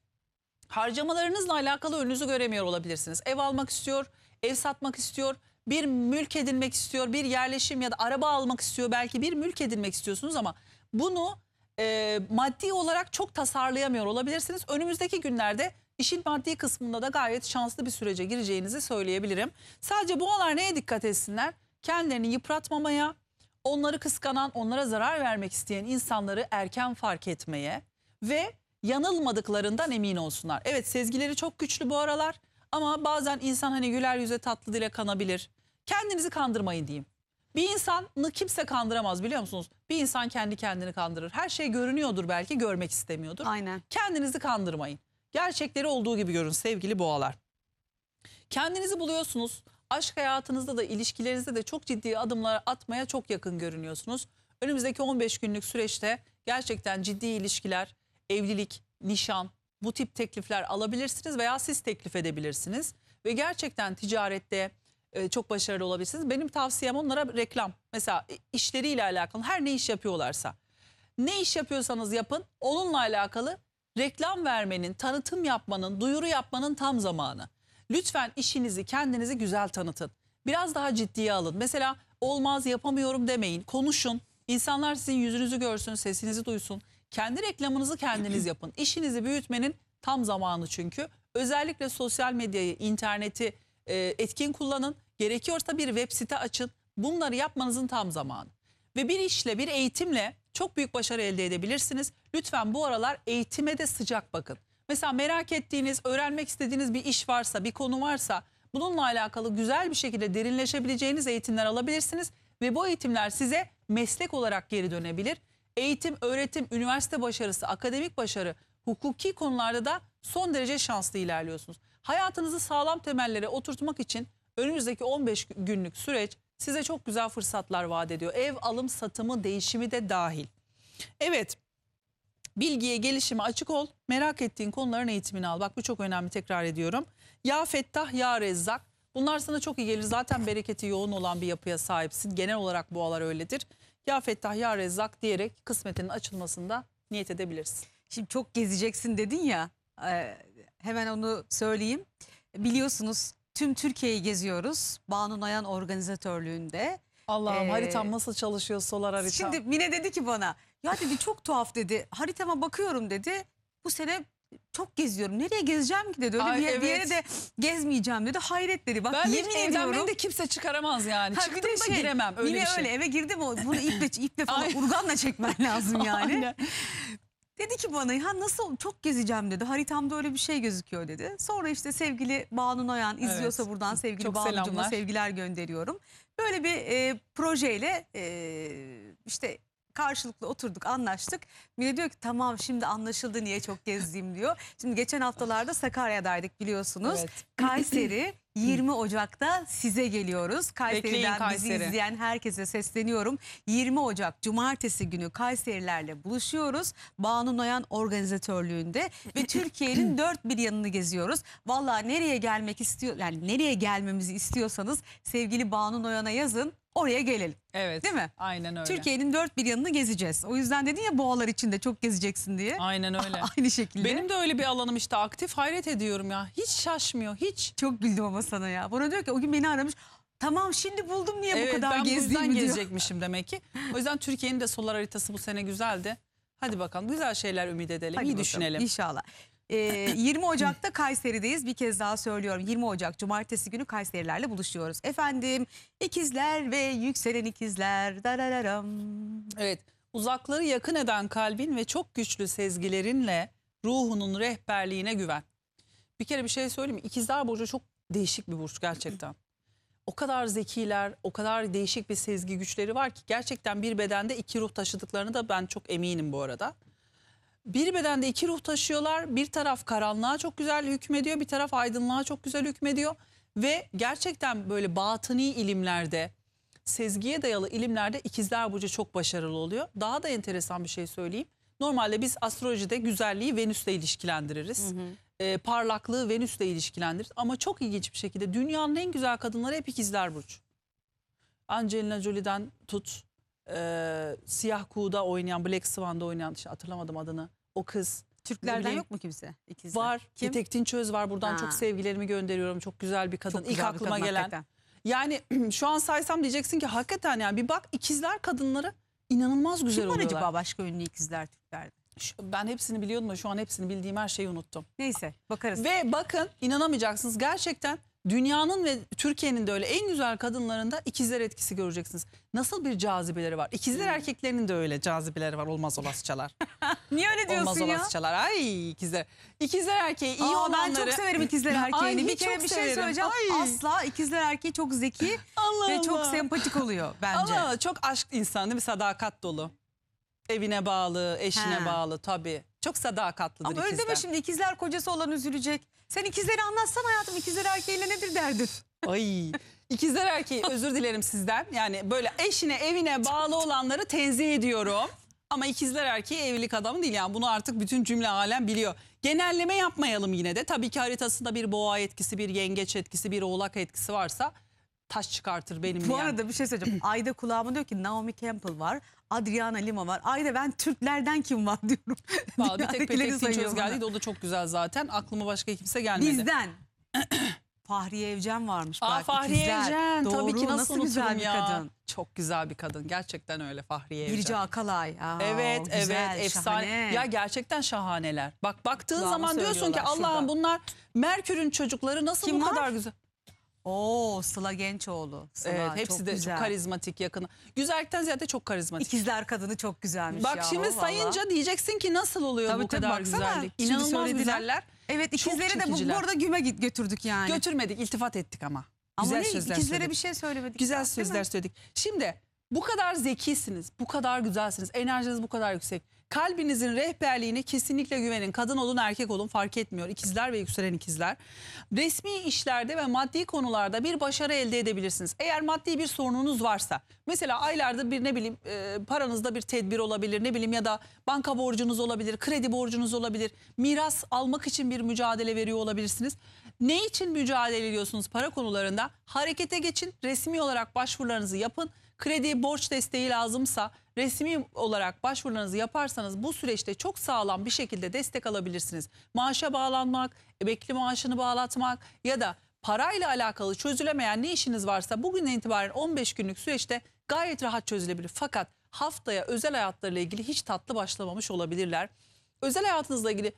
harcamalarınızla alakalı önünüzü göremiyor olabilirsiniz. Ev almak istiyor, ev satmak istiyor, bir mülk edinmek istiyor, bir yerleşim ya da araba almak istiyor. Belki bir mülk edinmek istiyorsunuz ama bunu e, maddi olarak çok tasarlayamıyor olabilirsiniz. Önümüzdeki günlerde işin maddi kısmında da gayet şanslı bir sürece gireceğinizi söyleyebilirim. Sadece bu boğalar neye dikkat etsinler? Kendilerini yıpratmamaya, onları kıskanan, onlara zarar vermek isteyen insanları erken fark etmeye ve yanılmadıklarından emin olsunlar. Evet sezgileri çok güçlü bu aralar ama bazen insan hani güler yüze tatlı dile kanabilir. Kendinizi kandırmayın diyeyim. Bir insanı kimse kandıramaz biliyor musunuz? Bir insan kendi kendini kandırır. Her şey görünüyordur belki görmek istemiyordur. Aynen. Kendinizi kandırmayın. Gerçekleri olduğu gibi görün sevgili boğalar. Kendinizi buluyorsunuz. Aşk hayatınızda da ilişkilerinizde de çok ciddi adımlar atmaya çok yakın görünüyorsunuz. Önümüzdeki 15 günlük süreçte gerçekten ciddi ilişkiler, evlilik, nişan bu tip teklifler alabilirsiniz veya siz teklif edebilirsiniz. Ve gerçekten ticarette, e, çok başarılı olabilirsiniz. Benim tavsiyem onlara reklam. Mesela e, işleriyle alakalı her ne iş yapıyorlarsa. Ne iş yapıyorsanız yapın onunla alakalı reklam vermenin, tanıtım yapmanın, duyuru yapmanın tam zamanı. Lütfen işinizi, kendinizi güzel tanıtın. Biraz daha ciddiye alın. Mesela olmaz yapamıyorum demeyin. Konuşun. İnsanlar sizin yüzünüzü görsün, sesinizi duysun. Kendi reklamınızı kendiniz yapın. İşinizi büyütmenin tam zamanı çünkü. Özellikle sosyal medyayı, interneti e, etkin kullanın. Gerekiyorsa bir web site açın. Bunları yapmanızın tam zamanı. Ve bir işle, bir eğitimle çok büyük başarı elde edebilirsiniz. Lütfen bu aralar eğitime de sıcak bakın. Mesela merak ettiğiniz, öğrenmek istediğiniz bir iş varsa, bir konu varsa bununla alakalı güzel bir şekilde derinleşebileceğiniz eğitimler alabilirsiniz ve bu eğitimler size meslek olarak geri dönebilir. Eğitim, öğretim, üniversite başarısı, akademik başarı, hukuki konularda da son derece şanslı ilerliyorsunuz. Hayatınızı sağlam temellere oturtmak için önümüzdeki 15 günlük süreç size çok güzel fırsatlar vaat ediyor. Ev alım satımı değişimi de dahil. Evet bilgiye gelişime açık ol. Merak ettiğin konuların eğitimini al. Bak bu çok önemli tekrar ediyorum. Ya Fettah ya Rezzak. Bunlar sana çok iyi gelir. Zaten bereketi yoğun olan bir yapıya sahipsin. Genel olarak boğalar öyledir. Ya Fettah ya Rezzak diyerek kısmetinin açılmasında niyet edebilirsin. Şimdi çok gezeceksin dedin ya. Hemen onu söyleyeyim. Biliyorsunuz tüm Türkiye'yi geziyoruz. Banu Nayan organizatörlüğünde. Allah'ım ee, haritam nasıl çalışıyor solar haritam. Şimdi Mine dedi ki bana ya dedi çok tuhaf dedi haritama bakıyorum dedi. Bu sene çok geziyorum. Nereye gezeceğim ki dedi. Öyle Ay, bir, evet. bir yere de gezmeyeceğim dedi. Hayret dedi. Bak ben yemin ediyorum. Ben de kimse çıkaramaz yani. Ha, Çıktım da şey, giremem. Öyle yine bir şey. öyle eve girdi mi? Bunu iple, iple falan Ay. urganla çekmen lazım yani. Aynen. Dedi ki bana ya nasıl çok gezeceğim dedi. Haritamda öyle bir şey gözüküyor dedi. Sonra işte sevgili Banu Noyan izliyorsa Evet. buradan sevgili Çok Banu'cuma sevgiler gönderiyorum. Böyle bir e, projeyle e, işte karşılıklı oturduk anlaştık. Mine diyor ki tamam şimdi anlaşıldı niye çok gezdiğim diyor. Şimdi geçen haftalarda Sakarya'daydık biliyorsunuz. Evet. Kayseri, 20 Ocak'ta size geliyoruz. Kayseri'den Bekleyin bizi izleyen herkese sesleniyorum. 20 Ocak Cumartesi günü Kayserilerle buluşuyoruz. Banu Noyan organizatörlüğünde ve Türkiye'nin dört bir yanını geziyoruz. Vallahi nereye gelmek istiyor, yani nereye gelmemizi istiyorsanız sevgili Banu Noyan'a yazın. Oraya gelelim. Evet. Değil mi? Aynen öyle. Türkiye'nin dört bir yanını gezeceğiz. O yüzden dedin ya boğalar içinde çok gezeceksin diye. Aynen öyle. Aynı şekilde. Benim de öyle bir alanım işte aktif. Hayret ediyorum ya. Hiç şaşmıyor. Hiç. Çok güldüm ama ama sana ya. Bana diyor ki o gün beni aramış. Tamam şimdi buldum niye evet, bu kadar ben gezdiğimi diyor. gezecekmişim demek ki. O yüzden Türkiye'nin de solar haritası bu sene güzeldi. Hadi bakalım güzel şeyler ümit edelim. Hadi İyi bakalım. düşünelim. İnşallah. Ee, 20 Ocak'ta Kayseri'deyiz. Bir kez daha söylüyorum. 20 Ocak Cumartesi günü Kayserilerle buluşuyoruz. Efendim ikizler ve yükselen ikizler. Darararam. Evet uzakları yakın eden kalbin ve çok güçlü sezgilerinle ruhunun rehberliğine güven. Bir kere bir şey söyleyeyim İkizler Burcu çok değişik bir burç gerçekten. O kadar zekiler, o kadar değişik bir sezgi güçleri var ki gerçekten bir bedende iki ruh taşıdıklarını da ben çok eminim bu arada. Bir bedende iki ruh taşıyorlar. Bir taraf karanlığa çok güzel hükmediyor, bir taraf aydınlığa çok güzel hükmediyor ve gerçekten böyle batıni ilimlerde, sezgiye dayalı ilimlerde ikizler burcu çok başarılı oluyor. Daha da enteresan bir şey söyleyeyim. Normalde biz astrolojide güzelliği Venüs'le ilişkilendiririz. Hı hı e, parlaklığı Venüs'le ilişkilendirir. Ama çok ilginç bir şekilde dünyanın en güzel kadınları hep ikizler burç. Angelina Jolie'den tut, e, Siyah Kuğu'da oynayan, Black Swan'da oynayan, işte hatırlamadım adını, o kız. Türklerden bileyim, yok mu kimse? İkizler. Var. Kim? İpek Tinçöz var. Buradan ha. çok sevgilerimi gönderiyorum. Çok güzel bir kadın. Çok güzel aklıma kadın, gelen. Hakikaten. Yani şu an saysam diyeceksin ki hakikaten yani bir bak ikizler kadınları inanılmaz güzel Kim oluyorlar. Kim var acaba başka ünlü ikizler Türklerde? Ben hepsini biliyordum ama şu an hepsini bildiğim her şeyi unuttum. Neyse bakarız. Ve bakın inanamayacaksınız gerçekten dünyanın ve Türkiye'nin de öyle en güzel kadınlarında ikizler etkisi göreceksiniz. Nasıl bir cazibeleri var? İkizler hmm. erkeklerinin de öyle cazibeleri var olmaz olasıçalar. Niye öyle diyorsun olmaz ya? olasıçalar. Ay ikizler. İkizler erkeği iyi Aa, olanları. ben çok severim ikizler Ya, ay, erkeğini. bir kere bir şey söyleyeceğim. Ay. Asla ikizler erkeği çok zeki Allah ve çok sempatik oluyor bence. Ama çok aşk insanı, bir Sadakat dolu. Evine bağlı, eşine He. bağlı tabii. Çok sadakatlıdır Ama öyle ikizler. deme şimdi ikizler kocası olan üzülecek. Sen ikizleri anlatsan hayatım ikizler erkeğiyle nedir derdin? Ay ikizler erkeği özür dilerim sizden. Yani böyle eşine evine bağlı olanları tenzih ediyorum. Ama ikizler erkeği evlilik adamı değil yani bunu artık bütün cümle alem biliyor. Genelleme yapmayalım yine de. Tabii ki haritasında bir boğa etkisi, bir yengeç etkisi, bir oğlak etkisi varsa taş çıkartır benim Bu yani. arada bir şey söyleyeceğim. Ayda kulağıma diyor ki Naomi Campbell var. Adriana Lima var. Ayda ben Türklerden kim var diyorum. Vallahi bir tek Petek Finçöz geldiydi o da çok güzel zaten. Aklıma başka kimse gelmedi. Bizden. Fahriye Evcen varmış. Aa, belki. Fahriye güzel. Evcen Doğru. tabii ki nasıl, nasıl güzel bir ya. kadın. Çok güzel bir kadın gerçekten öyle Fahriye Evcen. Birce Akalay. Aa, evet güzel, evet efsane. Şahane. Ya gerçekten şahaneler. Bak baktığın Kulağımı zaman diyorsun ki Allah'ım bunlar Merkür'ün çocukları nasıl Kim bu var? kadar güzel. Oo Sıla Gençoğlu. Sıla, evet hepsi çok de güzel. çok karizmatik yakın. Güzellikten ziyade çok karizmatik. İkizler kadını çok güzelmiş Bak ya, şimdi o, sayınca vallahi. diyeceksin ki nasıl oluyor tabii, bu tabii, kadar baksana. güzellik. İnanılmaz şimdi güzeller. Evet ikizleri de bu, bu arada güme götürdük yani. Götürmedik iltifat ettik ama. Ama güzel ne, sözler ikizlere söyledik. bir şey söylemedik. Güzel ya, sözler söyledik. Şimdi bu kadar zekisiniz, bu kadar güzelsiniz, enerjiniz bu kadar yüksek. Kalbinizin rehberliğine kesinlikle güvenin. Kadın olun erkek olun fark etmiyor. İkizler ve yükselen ikizler. Resmi işlerde ve maddi konularda bir başarı elde edebilirsiniz. Eğer maddi bir sorununuz varsa mesela aylarda bir ne bileyim e, paranızda bir tedbir olabilir ne bileyim ya da banka borcunuz olabilir, kredi borcunuz olabilir. Miras almak için bir mücadele veriyor olabilirsiniz. Ne için mücadele ediyorsunuz para konularında? Harekete geçin, resmi olarak başvurularınızı yapın. Kredi borç desteği lazımsa resmi olarak başvurularınızı yaparsanız bu süreçte çok sağlam bir şekilde destek alabilirsiniz. Maaşa bağlanmak, emekli maaşını bağlatmak ya da parayla alakalı çözülemeyen ne işiniz varsa bugünden itibaren 15 günlük süreçte gayet rahat çözülebilir. Fakat haftaya özel hayatlarıyla ilgili hiç tatlı başlamamış olabilirler. Özel hayatınızla ilgili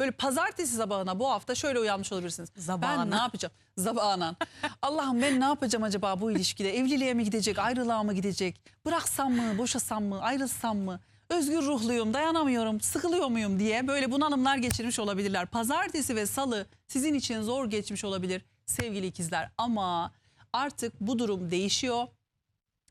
Böyle pazartesi sabahına bu hafta şöyle uyanmış olabilirsiniz. Zabağına. Ben ne yapacağım? Zabağanan. Allah'ım ben ne yapacağım acaba bu ilişkide? Evliliğe mi gidecek? Ayrılığa mı gidecek? Bıraksam mı? Boşasam mı? Ayrılsam mı? Özgür ruhluyum, dayanamıyorum, sıkılıyor muyum diye böyle bunalımlar geçirmiş olabilirler. Pazartesi ve salı sizin için zor geçmiş olabilir sevgili ikizler. Ama artık bu durum değişiyor.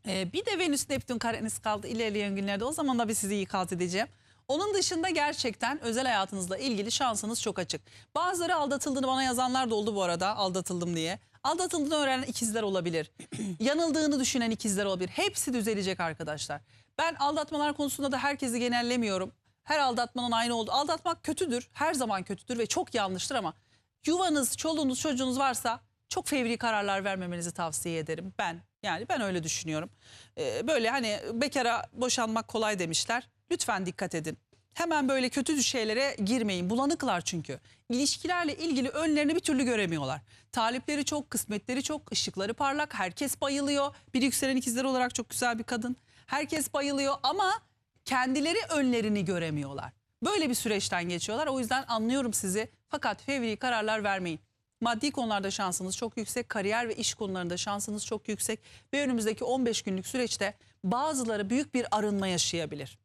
Ee, bir de Venüs Neptün kareniz kaldı ilerleyen günlerde. O zaman da bir sizi ikaz edeceğim. Onun dışında gerçekten özel hayatınızla ilgili şansınız çok açık. Bazıları aldatıldığını bana yazanlar da oldu bu arada aldatıldım diye. Aldatıldığını öğrenen ikizler olabilir. Yanıldığını düşünen ikizler olabilir. Hepsi düzelecek arkadaşlar. Ben aldatmalar konusunda da herkesi genellemiyorum. Her aldatmanın aynı oldu. Aldatmak kötüdür. Her zaman kötüdür ve çok yanlıştır ama yuvanız, çoluğunuz, çocuğunuz varsa çok fevri kararlar vermemenizi tavsiye ederim ben. Yani ben öyle düşünüyorum. Ee, böyle hani bekara boşanmak kolay demişler. Lütfen dikkat edin. Hemen böyle kötü şeylere girmeyin. Bulanıklar çünkü. İlişkilerle ilgili önlerini bir türlü göremiyorlar. Talipleri çok, kısmetleri çok, ışıkları parlak. Herkes bayılıyor. Bir yükselen ikizler olarak çok güzel bir kadın. Herkes bayılıyor ama kendileri önlerini göremiyorlar. Böyle bir süreçten geçiyorlar. O yüzden anlıyorum sizi. Fakat fevri kararlar vermeyin. Maddi konularda şansınız çok yüksek, kariyer ve iş konularında şansınız çok yüksek ve önümüzdeki 15 günlük süreçte bazıları büyük bir arınma yaşayabilir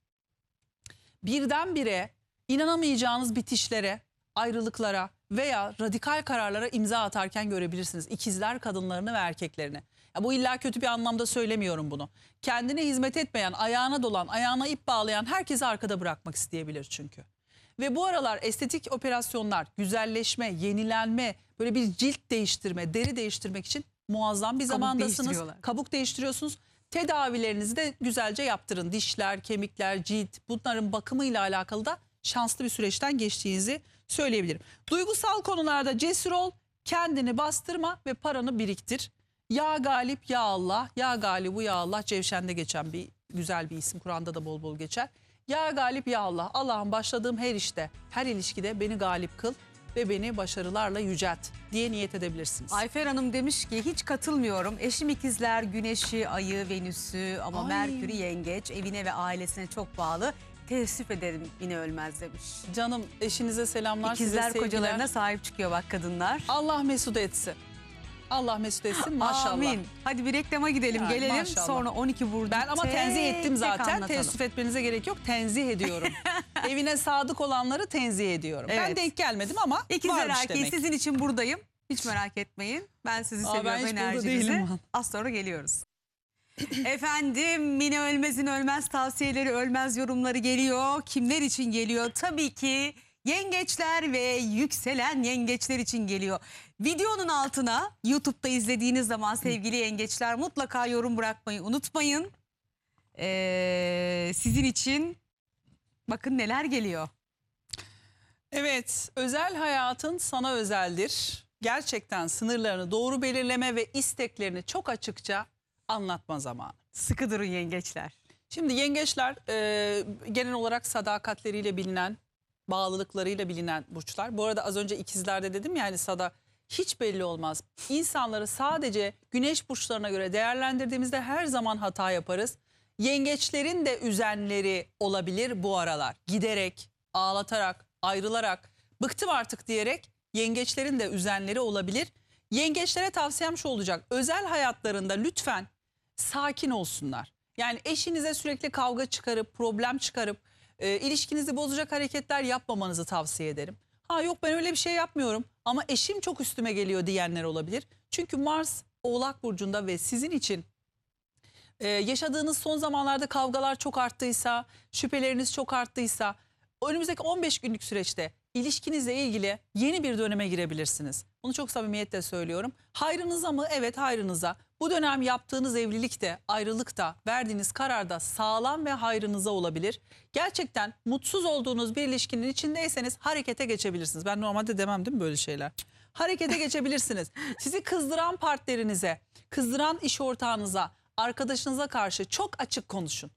birdenbire inanamayacağınız bitişlere, ayrılıklara veya radikal kararlara imza atarken görebilirsiniz. İkizler kadınlarını ve erkeklerini. Ya bu illa kötü bir anlamda söylemiyorum bunu. Kendine hizmet etmeyen, ayağına dolan, ayağına ip bağlayan herkesi arkada bırakmak isteyebilir çünkü. Ve bu aralar estetik operasyonlar, güzelleşme, yenilenme, böyle bir cilt değiştirme, deri değiştirmek için muazzam bir kabuk zamandasınız. Kabuk değiştiriyorsunuz tedavilerinizi de güzelce yaptırın. Dişler, kemikler, cilt bunların bakımıyla alakalı da şanslı bir süreçten geçtiğinizi söyleyebilirim. Duygusal konularda cesur ol, kendini bastırma ve paranı biriktir. Ya galip ya Allah, ya galibu ya Allah Cevşen'de geçen bir güzel bir isim. Kur'an'da da bol bol geçer. Ya galip ya Allah, Allah'ım başladığım her işte, her ilişkide beni galip kıl ve beni başarılarla yücelt diye niyet edebilirsiniz. Ayfer Hanım demiş ki hiç katılmıyorum. Eşim ikizler, güneşi, ayı, venüsü ama Ay. Merkür'ü yengeç. Evine ve ailesine çok bağlı. Teessüf ederim yine ölmez demiş. Canım eşinize selamlar. İkizler size kocalarına sahip çıkıyor bak kadınlar. Allah mesut etsin. Allah mesut etsin maşallah. Amin. Hadi bir reklama gidelim yani gelelim maşallah. sonra 12 burada. Ben ama tenzih ettim zaten. Teessüf etmenize gerek yok. Tenzih ediyorum. Evine sadık olanları tenzih ediyorum. Evet. Ben denk gelmedim ama İkiz İkizler erkeği sizin için buradayım. Hiç merak etmeyin. Ben sizi Aa, seviyorum enerjinizi. Az sonra geliyoruz. Efendim Mine Ölmez'in Ölmez tavsiyeleri, Ölmez yorumları geliyor. Kimler için geliyor? Tabii ki Yengeçler ve yükselen yengeçler için geliyor. Videonun altına YouTube'da izlediğiniz zaman sevgili yengeçler mutlaka yorum bırakmayı unutmayın. Ee, sizin için bakın neler geliyor. Evet, özel hayatın sana özeldir. Gerçekten sınırlarını doğru belirleme ve isteklerini çok açıkça anlatma zamanı. Sıkı durun yengeçler. Şimdi yengeçler e, genel olarak sadakatleriyle bilinen bağlılıklarıyla bilinen burçlar. Bu arada az önce ikizlerde dedim yani sada hiç belli olmaz. İnsanları sadece güneş burçlarına göre değerlendirdiğimizde her zaman hata yaparız. Yengeçlerin de üzenleri olabilir bu aralar. Giderek, ağlatarak, ayrılarak, bıktım artık diyerek yengeçlerin de üzenleri olabilir. Yengeçlere tavsiyem şu olacak. Özel hayatlarında lütfen sakin olsunlar. Yani eşinize sürekli kavga çıkarıp, problem çıkarıp e, ilişkinizi bozacak hareketler yapmamanızı tavsiye ederim. Ha yok ben öyle bir şey yapmıyorum ama eşim çok üstüme geliyor diyenler olabilir. Çünkü Mars Oğlak Burcu'nda ve sizin için e, yaşadığınız son zamanlarda kavgalar çok arttıysa, şüpheleriniz çok arttıysa önümüzdeki 15 günlük süreçte ilişkinizle ilgili yeni bir döneme girebilirsiniz. Bunu çok samimiyetle söylüyorum. Hayrınıza mı? Evet hayrınıza. Bu dönem yaptığınız evlilik de, ayrılık da, verdiğiniz kararda sağlam ve hayrınıza olabilir. Gerçekten mutsuz olduğunuz bir ilişkinin içindeyseniz harekete geçebilirsiniz. Ben normalde demem değil mi böyle şeyler? Harekete geçebilirsiniz. Sizi kızdıran partnerinize, kızdıran iş ortağınıza, arkadaşınıza karşı çok açık konuşun.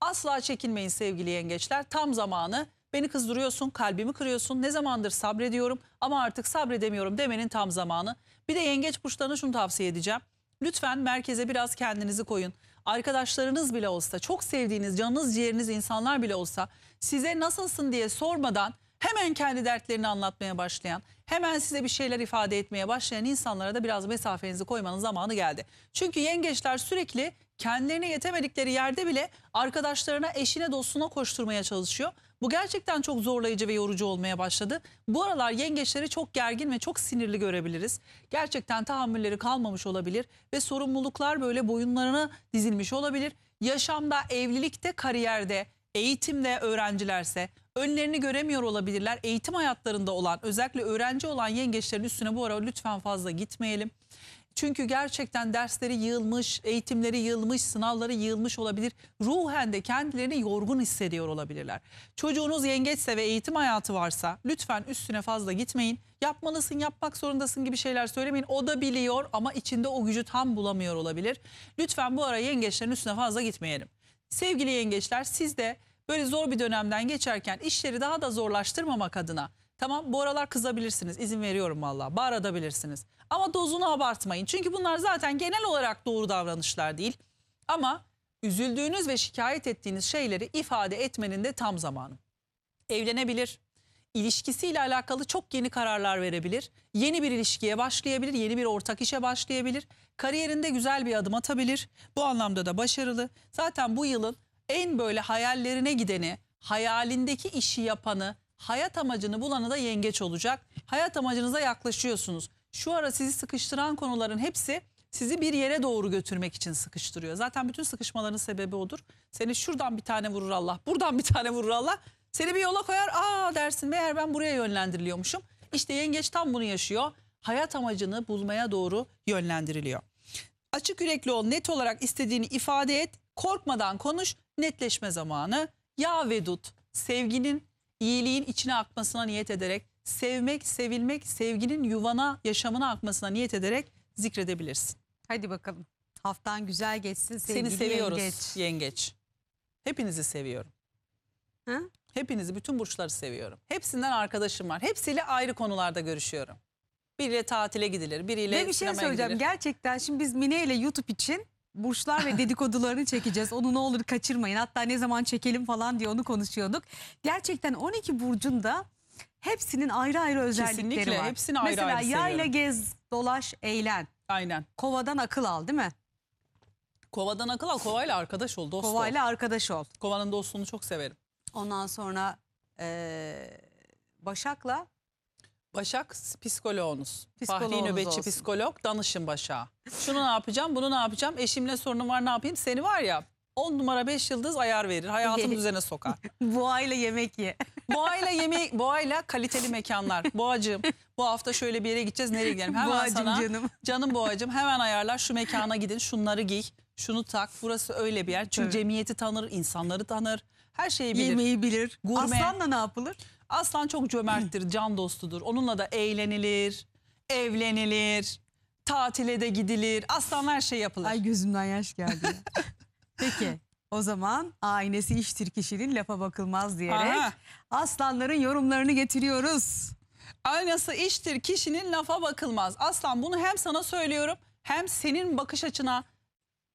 Asla çekinmeyin sevgili yengeçler. Tam zamanı beni kızdırıyorsun, kalbimi kırıyorsun. Ne zamandır sabrediyorum ama artık sabredemiyorum demenin tam zamanı. Bir de yengeç burçlarına şunu tavsiye edeceğim. Lütfen merkeze biraz kendinizi koyun. Arkadaşlarınız bile olsa, çok sevdiğiniz, canınız ciğeriniz insanlar bile olsa size nasılsın diye sormadan hemen kendi dertlerini anlatmaya başlayan, hemen size bir şeyler ifade etmeye başlayan insanlara da biraz mesafenizi koymanın zamanı geldi. Çünkü yengeçler sürekli kendilerine yetemedikleri yerde bile arkadaşlarına, eşine, dostuna koşturmaya çalışıyor. Bu gerçekten çok zorlayıcı ve yorucu olmaya başladı. Bu aralar yengeçleri çok gergin ve çok sinirli görebiliriz. Gerçekten tahammülleri kalmamış olabilir ve sorumluluklar böyle boyunlarına dizilmiş olabilir. Yaşamda, evlilikte, kariyerde, eğitimde öğrencilerse önlerini göremiyor olabilirler. Eğitim hayatlarında olan özellikle öğrenci olan yengeçlerin üstüne bu ara lütfen fazla gitmeyelim. Çünkü gerçekten dersleri yığılmış, eğitimleri yığılmış, sınavları yığılmış olabilir. Ruhen de kendilerini yorgun hissediyor olabilirler. Çocuğunuz yengeçse ve eğitim hayatı varsa lütfen üstüne fazla gitmeyin. Yapmalısın, yapmak zorundasın gibi şeyler söylemeyin. O da biliyor ama içinde o gücü tam bulamıyor olabilir. Lütfen bu ara yengeçlerin üstüne fazla gitmeyelim. Sevgili yengeçler siz de böyle zor bir dönemden geçerken işleri daha da zorlaştırmamak adına Tamam bu aralar kızabilirsiniz. İzin veriyorum valla. Bağırabilirsiniz. Ama dozunu abartmayın. Çünkü bunlar zaten genel olarak doğru davranışlar değil. Ama üzüldüğünüz ve şikayet ettiğiniz şeyleri ifade etmenin de tam zamanı. Evlenebilir. İlişkisiyle alakalı çok yeni kararlar verebilir. Yeni bir ilişkiye başlayabilir, yeni bir ortak işe başlayabilir. Kariyerinde güzel bir adım atabilir. Bu anlamda da başarılı. Zaten bu yılın en böyle hayallerine gideni, hayalindeki işi yapanı, Hayat amacını bulanı da yengeç olacak. Hayat amacınıza yaklaşıyorsunuz. Şu ara sizi sıkıştıran konuların hepsi sizi bir yere doğru götürmek için sıkıştırıyor. Zaten bütün sıkışmaların sebebi odur. Seni şuradan bir tane vurur Allah, buradan bir tane vurur Allah. Seni bir yola koyar, aa dersin meğer ben buraya yönlendiriliyormuşum. İşte yengeç tam bunu yaşıyor. Hayat amacını bulmaya doğru yönlendiriliyor. Açık yürekli ol, net olarak istediğini ifade et, korkmadan konuş, netleşme zamanı. Ya vedut, sevginin iyiliğin içine akmasına niyet ederek, sevmek, sevilmek, sevginin yuvana, yaşamına akmasına niyet ederek zikredebilirsin. Hadi bakalım. Haftan güzel geçsin sevgili Seni seviyoruz yengeç. yengeç. Hepinizi seviyorum. Ha? Hepinizi, bütün burçları seviyorum. Hepsinden arkadaşım var. Hepsiyle ayrı konularda görüşüyorum. Biriyle tatile gidilir, biriyle Ve bir şey söyleyeceğim. gidilir. Gerçekten şimdi biz Mine ile YouTube için burçlar ve dedikodularını çekeceğiz. Onu ne olur kaçırmayın. Hatta ne zaman çekelim falan diye onu konuşuyorduk. Gerçekten 12 burcun da hepsinin ayrı ayrı özellikleri Kesinlikle, var. hepsini ayrı Mesela ayrı yayla seviyorum. gez, dolaş, eğlen. Aynen. Kovadan akıl al değil mi? Kovadan akıl al, kovayla arkadaş ol, dost ol. Kovayla arkadaş ol. Kovanın dostluğunu çok severim. Ondan sonra eee, Başak'la Başak psikoloğunuz. psikoloğunuz Fahri nöbetçi olsun. psikolog danışın Başak'a. Şunu ne yapacağım bunu ne yapacağım eşimle sorunum var ne yapayım seni var ya 10 numara 5 yıldız ayar verir hayatın üzerine sokar. Boğayla yemek ye. Boğayla yemek, boğayla kaliteli mekanlar. Boğacığım bu hafta şöyle bir yere gideceğiz nereye gidelim? Hemen boğacım sana, canım. Canım boğacığım hemen ayarlar şu mekana gidin şunları giy şunu tak burası öyle bir yer. Çünkü evet. cemiyeti tanır insanları tanır her şeyi bilir. Yemeği bilir. Gurme. Aslanla ne yapılır? Aslan çok cömerttir, can dostudur. Onunla da eğlenilir, evlenilir, tatile de gidilir. Aslan her şey yapılır. Ay gözümden yaş geldi. Peki o zaman aynesi iştir kişinin lafa bakılmaz diyerek Aha. aslanların yorumlarını getiriyoruz. Aynası iştir kişinin lafa bakılmaz. Aslan bunu hem sana söylüyorum hem senin bakış açına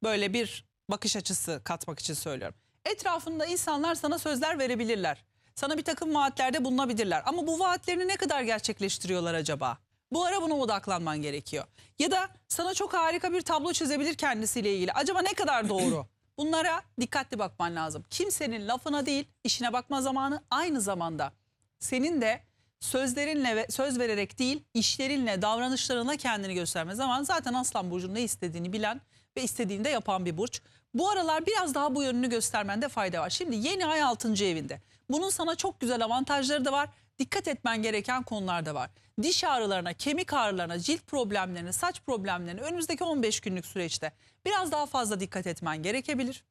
böyle bir bakış açısı katmak için söylüyorum. Etrafında insanlar sana sözler verebilirler. Sana bir takım vaatlerde bulunabilirler. Ama bu vaatlerini ne kadar gerçekleştiriyorlar acaba? Bu ara buna odaklanman gerekiyor. Ya da sana çok harika bir tablo çizebilir kendisiyle ilgili. Acaba ne kadar doğru? Bunlara dikkatli bakman lazım. Kimsenin lafına değil, işine bakma zamanı aynı zamanda. Senin de sözlerinle ve söz vererek değil, işlerinle, davranışlarına kendini gösterme zaman zaten Aslan burcunun ne istediğini bilen ve istediğini de yapan bir burç. Bu aralar biraz daha bu yönünü göstermende fayda var. Şimdi yeni ay 6. evinde. Bunun sana çok güzel avantajları da var. Dikkat etmen gereken konular da var. Diş ağrılarına, kemik ağrılarına, cilt problemlerine, saç problemlerine önümüzdeki 15 günlük süreçte biraz daha fazla dikkat etmen gerekebilir.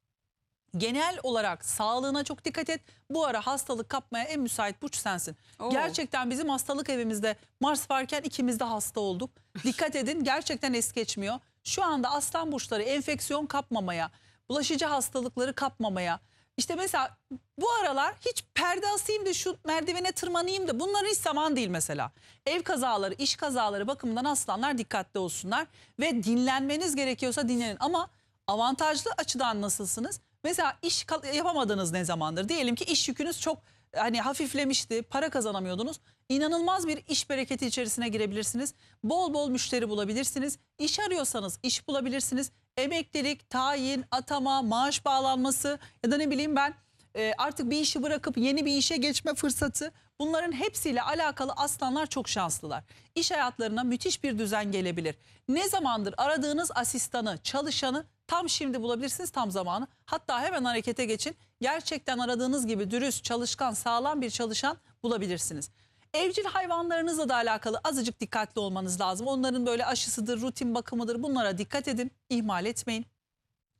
Genel olarak sağlığına çok dikkat et. Bu ara hastalık kapmaya en müsait burç sensin. Oo. Gerçekten bizim hastalık evimizde Mars varken ikimiz de hasta olduk. Dikkat edin gerçekten es geçmiyor. Şu anda aslan burçları enfeksiyon kapmamaya, bulaşıcı hastalıkları kapmamaya. İşte mesela bu aralar hiç perde asayım da şu merdivene tırmanayım da bunlar hiç zaman değil mesela. Ev kazaları, iş kazaları bakımından aslanlar dikkatli olsunlar ve dinlenmeniz gerekiyorsa dinlenin ama avantajlı açıdan nasılsınız? Mesela iş yapamadınız ne zamandır? Diyelim ki iş yükünüz çok hani hafiflemişti, para kazanamıyordunuz. İnanılmaz bir iş bereketi içerisine girebilirsiniz. Bol bol müşteri bulabilirsiniz. İş arıyorsanız iş bulabilirsiniz emeklilik, tayin, atama, maaş bağlanması ya da ne bileyim ben e, artık bir işi bırakıp yeni bir işe geçme fırsatı bunların hepsiyle alakalı aslanlar çok şanslılar. İş hayatlarına müthiş bir düzen gelebilir. Ne zamandır aradığınız asistanı, çalışanı tam şimdi bulabilirsiniz tam zamanı. Hatta hemen harekete geçin. Gerçekten aradığınız gibi dürüst, çalışkan, sağlam bir çalışan bulabilirsiniz. Evcil hayvanlarınızla da alakalı azıcık dikkatli olmanız lazım. Onların böyle aşısıdır, rutin bakımıdır bunlara dikkat edin, ihmal etmeyin.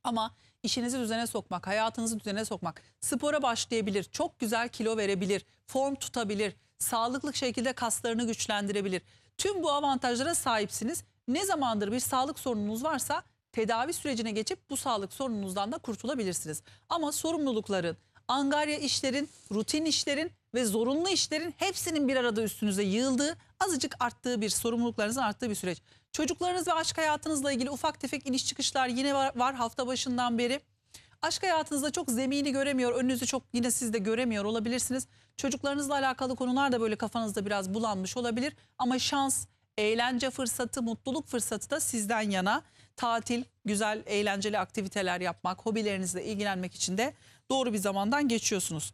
Ama işinizi düzene sokmak, hayatınızı düzene sokmak, spora başlayabilir, çok güzel kilo verebilir, form tutabilir, sağlıklı şekilde kaslarını güçlendirebilir. Tüm bu avantajlara sahipsiniz. Ne zamandır bir sağlık sorununuz varsa tedavi sürecine geçip bu sağlık sorununuzdan da kurtulabilirsiniz. Ama sorumlulukların, angarya işlerin, rutin işlerin ve zorunlu işlerin hepsinin bir arada üstünüze yığıldığı, azıcık arttığı bir sorumluluklarınızın arttığı bir süreç. Çocuklarınız ve aşk hayatınızla ilgili ufak tefek iniş çıkışlar yine var, var hafta başından beri. Aşk hayatınızda çok zemini göremiyor, önünüzü çok yine siz de göremiyor olabilirsiniz. Çocuklarınızla alakalı konular da böyle kafanızda biraz bulanmış olabilir. Ama şans, eğlence fırsatı, mutluluk fırsatı da sizden yana. Tatil, güzel eğlenceli aktiviteler yapmak, hobilerinizle ilgilenmek için de doğru bir zamandan geçiyorsunuz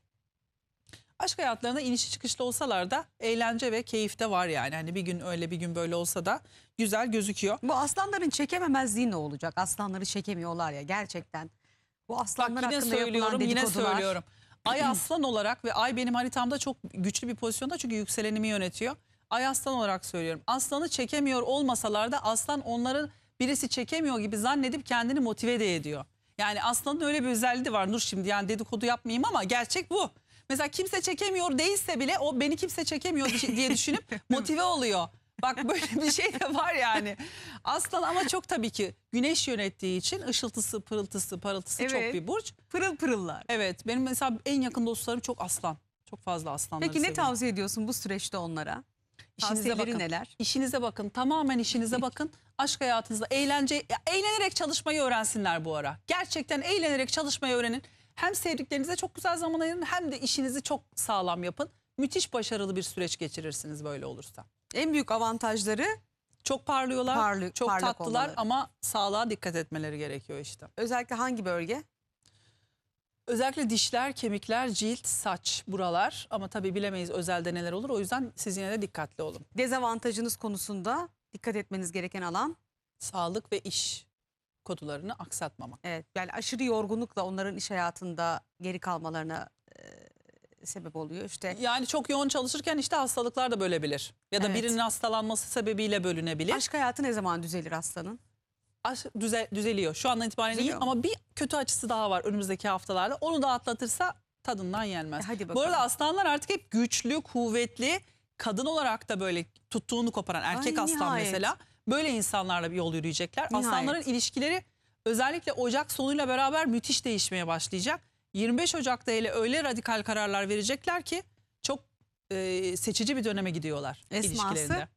aşk hayatlarına inişi çıkışlı olsalar da eğlence ve keyif de var yani. Hani bir gün öyle bir gün böyle olsa da güzel gözüküyor. Bu aslanların çekememezliği ne olacak? Aslanları çekemiyorlar ya gerçekten. Bu aslanlar Bak yine hakkında söylüyorum yine söylüyorum. Ay aslan olarak ve ay benim haritamda çok güçlü bir pozisyonda çünkü yükselenimi yönetiyor. Ay aslan olarak söylüyorum. Aslanı çekemiyor olmasalar da aslan onların birisi çekemiyor gibi zannedip kendini motive de ediyor. Yani aslanın öyle bir özelliği var Nur şimdi yani dedikodu yapmayayım ama gerçek bu. Mesela kimse çekemiyor değilse bile o beni kimse çekemiyor diye düşünüp motive oluyor. Bak böyle bir şey de var yani. Aslan ama çok tabii ki güneş yönettiği için ışıltısı, pırıltısı, parıltısı evet. çok bir burç. Pırıl pırıllar. Evet benim mesela en yakın dostlarım çok aslan. Çok fazla aslanları Peki ne tavsiye ediyorsun bu süreçte onlara? İşinize bakın. neler? İşinize bakın. Tamamen işinize bakın. Aşk hayatınızda eğlence, eğlenerek çalışmayı öğrensinler bu ara. Gerçekten eğlenerek çalışmayı öğrenin. Hem sevdiklerinize çok güzel zaman ayırın hem de işinizi çok sağlam yapın. Müthiş başarılı bir süreç geçirirsiniz böyle olursa. En büyük avantajları çok parlıyorlar, Parlı, çok tatlılar olmaları. ama sağlığa dikkat etmeleri gerekiyor işte. özellikle hangi bölge? Özellikle dişler, kemikler, cilt, saç buralar ama tabii bilemeyiz özelde neler olur. O yüzden siz yine de dikkatli olun. Dezavantajınız konusunda dikkat etmeniz gereken alan. Sağlık ve iş kodularını aksatmamak. Evet yani aşırı yorgunlukla onların iş hayatında geri kalmalarına e, sebep oluyor. İşte Yani çok yoğun çalışırken işte hastalıklar da bölebilir. Ya da Evet. birinin hastalanması sebebiyle bölünebilir. aşk hayatı ne zaman düzelir hastanın? Aş- düze- düzeliyor. Şu andan itibaren iyi ama bir kötü açısı daha var önümüzdeki haftalarda. Onu da atlatırsa tadından yenmez. E, hadi Bu arada aslanlar artık hep güçlü, kuvvetli, kadın olarak da böyle tuttuğunu koparan erkek Ay, aslan nihayet. mesela Böyle insanlarla bir yol yürüyecekler. Nihayet. Aslanların ilişkileri özellikle Ocak sonuyla beraber müthiş değişmeye başlayacak. 25 Ocak'ta ile öyle radikal kararlar verecekler ki çok e, seçici bir döneme gidiyorlar Esması. ilişkilerinde.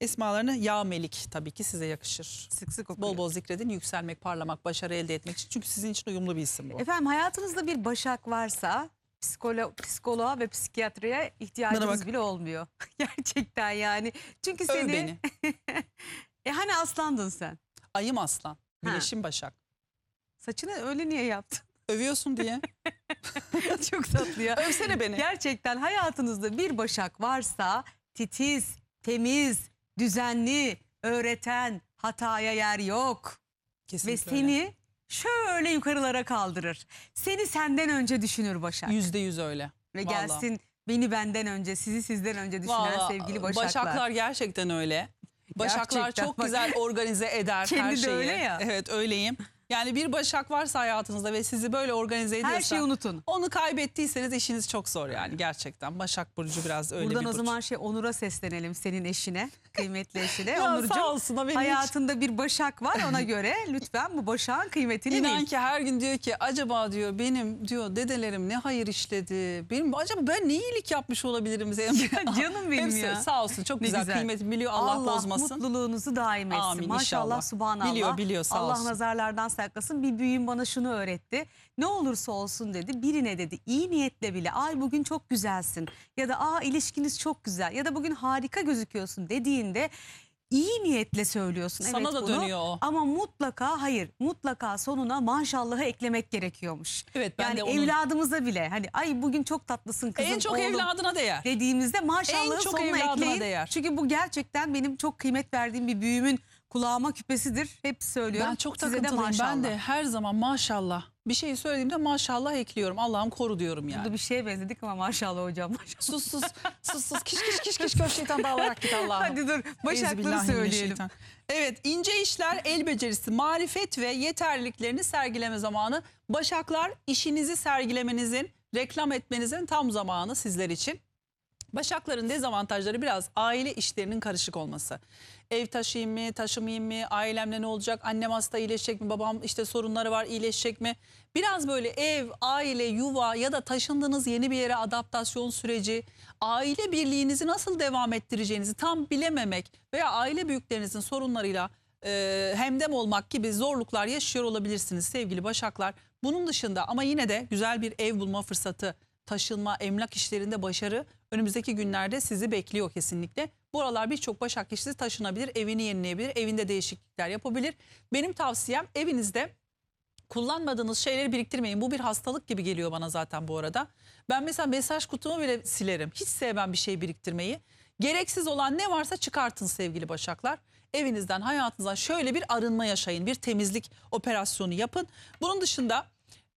Esmalarını Ya Melik tabii ki size yakışır. Sık sık okuyun. Bol bol zikredin yükselmek, parlamak, başarı elde etmek için. Çünkü sizin için uyumlu bir isim bu. Efendim hayatınızda bir başak varsa psikolo psikoloğa ve psikiyatriye ihtiyacınız bile olmuyor. Gerçekten yani. Çünkü seni... E hani aslandın sen? Ayım aslan. Güneşim başak. Saçını öyle niye yaptın? Övüyorsun diye. Çok tatlı ya. Övsene beni. Gerçekten hayatınızda bir başak varsa titiz, temiz, düzenli, öğreten, hataya yer yok. Kesinlikle Ve seni öyle. şöyle yukarılara kaldırır. Seni senden önce düşünür başak. Yüzde yüz öyle. Ve Vallahi. gelsin beni benden önce, sizi sizden önce düşünen Vallahi, sevgili e, başaklar. Başaklar gerçekten öyle. Başaklar Gerçekten çok güzel organize eder her Kendi de şeyi. öyle ya. Evet öyleyim. Yani bir başak varsa hayatınızda ve sizi böyle organize ediyorsa. Her şeyi unutun. Onu kaybettiyseniz işiniz çok zor yani gerçekten. Başak Burcu biraz öyle Buradan bir burç. Buradan o zaman şey Onur'a seslenelim senin eşine. Kıymetli eşine. Onurcuğum olsun, hayatında hiç... bir başak var ona göre lütfen bu başağın kıymetini İnan bil. ki her gün diyor ki acaba diyor benim diyor dedelerim ne hayır işledi. Benim acaba ben ne iyilik yapmış olabilirim Canım benim Hepsi, ya. Sağ olsun çok güzel, güzel. kıymetini biliyor Allah, Allah bozmasın. Allah mutluluğunuzu daim etsin. Amin, Maşallah inşallah. subhanallah. Biliyor biliyor sağ Allah olsun. Allah nazarlardan saklasın bir büyüğüm bana şunu öğretti. Ne olursa olsun dedi birine dedi iyi niyetle bile ay bugün çok güzelsin ya da aa ilişkiniz çok güzel ya da bugün harika gözüküyorsun dediğinde iyi niyetle söylüyorsun. Sana evet da bunu. dönüyor o. Ama mutlaka hayır mutlaka sonuna maşallahı eklemek gerekiyormuş. Evet ben yani de onun... evladımıza bile hani ay bugün çok tatlısın kızım En çok oğlum, evladına değer. Dediğimizde maşallahı en çok sonuna evladına ekleyin. Değer. Çünkü bu gerçekten benim çok kıymet verdiğim bir büyüğümün kulağıma küpesidir. Hep söylüyorum. Ben çok Size de takıntılıyım. Ben de her zaman maşallah. Bir şeyi söylediğimde maşallah ekliyorum. Allah'ım koru diyorum yani. Burada bir şeye benzedik ama maşallah hocam. Maşallah. Sus sus sus sus kiş kiş kiş kiş köş şeytan dağılarak git Allah'ım. Hadi dur. Başakları söyleyelim. Evet ince işler el becerisi marifet ve yeterliliklerini sergileme zamanı. Başaklar işinizi sergilemenizin reklam etmenizin tam zamanı sizler için. Başakların dezavantajları biraz aile işlerinin karışık olması. Ev taşıyayım mı, taşımayayım mı, ailemle ne olacak, annem hasta iyileşecek mi, babam işte sorunları var iyileşecek mi? Biraz böyle ev, aile, yuva ya da taşındığınız yeni bir yere adaptasyon süreci, aile birliğinizi nasıl devam ettireceğinizi tam bilememek veya aile büyüklerinizin sorunlarıyla e, hemdem olmak gibi zorluklar yaşıyor olabilirsiniz sevgili Başaklar. Bunun dışında ama yine de güzel bir ev bulma fırsatı taşınma, emlak işlerinde başarı önümüzdeki günlerde sizi bekliyor kesinlikle. Buralar birçok başak kişisi taşınabilir, evini yenileyebilir, evinde değişiklikler yapabilir. Benim tavsiyem evinizde kullanmadığınız şeyleri biriktirmeyin. Bu bir hastalık gibi geliyor bana zaten bu arada. Ben mesela mesaj kutumu bile silerim. Hiç sevmem bir şey biriktirmeyi. Gereksiz olan ne varsa çıkartın sevgili başaklar. Evinizden, hayatınızdan şöyle bir arınma yaşayın. Bir temizlik operasyonu yapın. Bunun dışında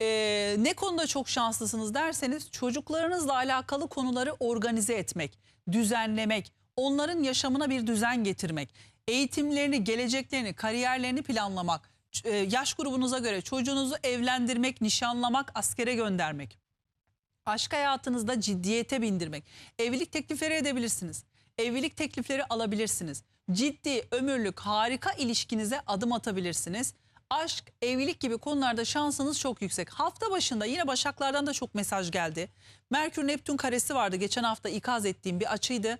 ee, ne konuda çok şanslısınız derseniz çocuklarınızla alakalı konuları organize etmek, düzenlemek, onların yaşamına bir düzen getirmek, eğitimlerini, geleceklerini, kariyerlerini planlamak, e, yaş grubunuza göre çocuğunuzu evlendirmek, nişanlamak, askere göndermek, aşk hayatınızda ciddiyete bindirmek, evlilik teklifleri edebilirsiniz, evlilik teklifleri alabilirsiniz, ciddi, ömürlük, harika ilişkinize adım atabilirsiniz aşk, evlilik gibi konularda şansınız çok yüksek. Hafta başında yine Başaklardan da çok mesaj geldi. Merkür Neptün karesi vardı. Geçen hafta ikaz ettiğim bir açıydı.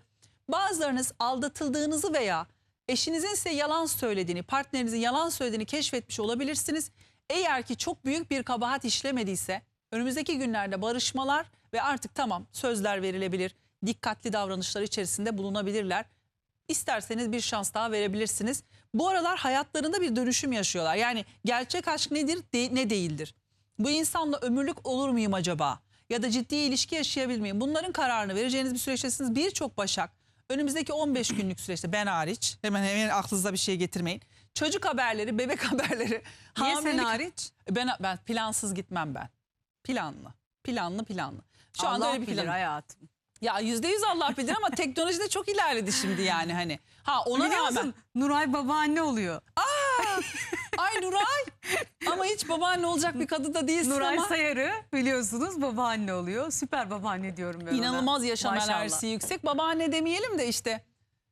Bazılarınız aldatıldığınızı veya eşinizin size yalan söylediğini, partnerinizin yalan söylediğini keşfetmiş olabilirsiniz. Eğer ki çok büyük bir kabahat işlemediyse önümüzdeki günlerde barışmalar ve artık tamam sözler verilebilir. Dikkatli davranışlar içerisinde bulunabilirler. İsterseniz bir şans daha verebilirsiniz bu aralar hayatlarında bir dönüşüm yaşıyorlar. Yani gerçek aşk nedir de, ne değildir? Bu insanla ömürlük olur muyum acaba? Ya da ciddi ilişki yaşayabilir miyim? Bunların kararını vereceğiniz bir süreçtesiniz. Birçok Başak önümüzdeki 15 günlük süreçte ben hariç hemen hemen aklınıza bir şey getirmeyin. Çocuk haberleri, bebek haberleri. Niye sen hariç? Ben, ben plansız gitmem ben. Planlı. Planlı planlı. Şu Allah anda öyle bir plan. hayatım. Ya yüzde yüz Allah bilir ama teknoloji de çok ilerledi şimdi yani hani. Ha ona Biliyor rağmen. Musun? Nuray babaanne oluyor. Aa, ay Nuray. Ama hiç babaanne olacak bir kadın da değilsin Nuray ama. Sayarı biliyorsunuz babaanne oluyor. Süper babaanne diyorum ben İnanılmaz ona. yaşam Maşallah. enerjisi yüksek. Babaanne demeyelim de işte.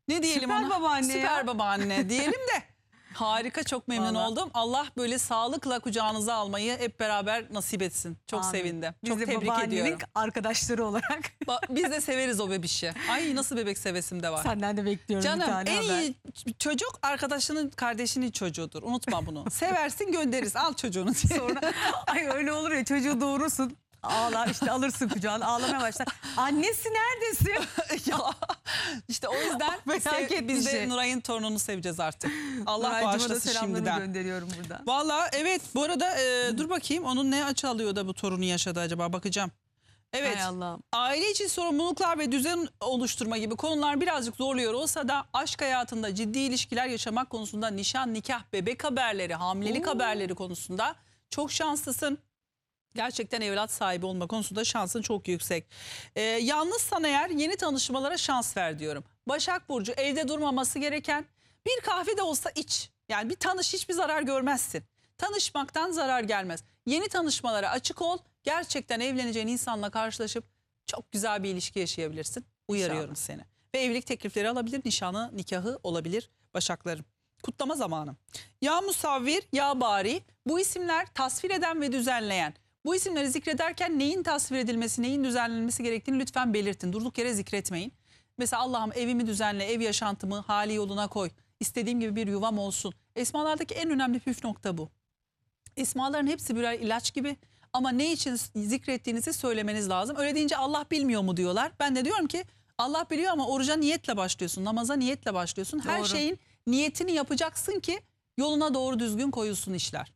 Ne diyelim Süper ona? Babaanne Süper ya. babaanne diyelim de. Harika çok memnun Vallahi. oldum. Allah böyle sağlıkla kucağınıza almayı hep beraber nasip etsin. Çok Amin. sevindim. Biz çok de tebrik babaannenin ediyorum. arkadaşları olarak Ba- Biz de severiz o bebişi. Ay nasıl bebek sevesim de var. senden de bekliyorum bir Canım en haber. iyi çocuk arkadaşının kardeşinin çocuğudur. Unutma bunu. Seversin göndeririz. Al çocuğunu Sonra ay öyle olur ya çocuğu doğurursun Ağla işte alırsın kucağına ağlamaya başlar. Annesi neredesin? ya işte o yüzden Merak biz de Nuray'ın torununu seveceğiz artık. Allah Nuraycığıma da bağışlasın selamlarımı şimdiden. gönderiyorum buradan. Valla evet bu arada e, dur bakayım onun ne açı alıyor da bu torunu yaşadı acaba bakacağım. Evet aile için sorumluluklar ve düzen oluşturma gibi konular birazcık zorluyor olsa da aşk hayatında ciddi ilişkiler yaşamak konusunda nişan, nikah, bebek haberleri, hamilelik haberleri konusunda çok şanslısın. Gerçekten evlat sahibi olma konusunda şansın çok yüksek. Ee, yalnızsan eğer yeni tanışmalara şans ver diyorum. Başak Burcu evde durmaması gereken bir kahve de olsa iç. Yani bir tanış hiçbir zarar görmezsin. Tanışmaktan zarar gelmez. Yeni tanışmalara açık ol. Gerçekten evleneceğin insanla karşılaşıp çok güzel bir ilişki yaşayabilirsin. Uyarıyorum İnşallah. seni. Ve evlilik teklifleri alabilir, nişanı, nikahı olabilir Başaklarım. Kutlama zamanı. Ya musavvir, ya bari bu isimler tasvir eden ve düzenleyen bu isimleri zikrederken neyin tasvir edilmesi, neyin düzenlenmesi gerektiğini lütfen belirtin. Durduk yere zikretmeyin. Mesela Allah'ım evimi düzenle, ev yaşantımı hali yoluna koy. İstediğim gibi bir yuvam olsun. Esmalardaki en önemli püf nokta bu. Esmaların hepsi birer ilaç gibi ama ne için zikrettiğinizi söylemeniz lazım. Öyle deyince Allah bilmiyor mu diyorlar. Ben de diyorum ki Allah biliyor ama oruca niyetle başlıyorsun, namaza niyetle başlıyorsun. Her Doğru. şeyin niyetini yapacaksın ki yoluna doğru düzgün koyulsun işler.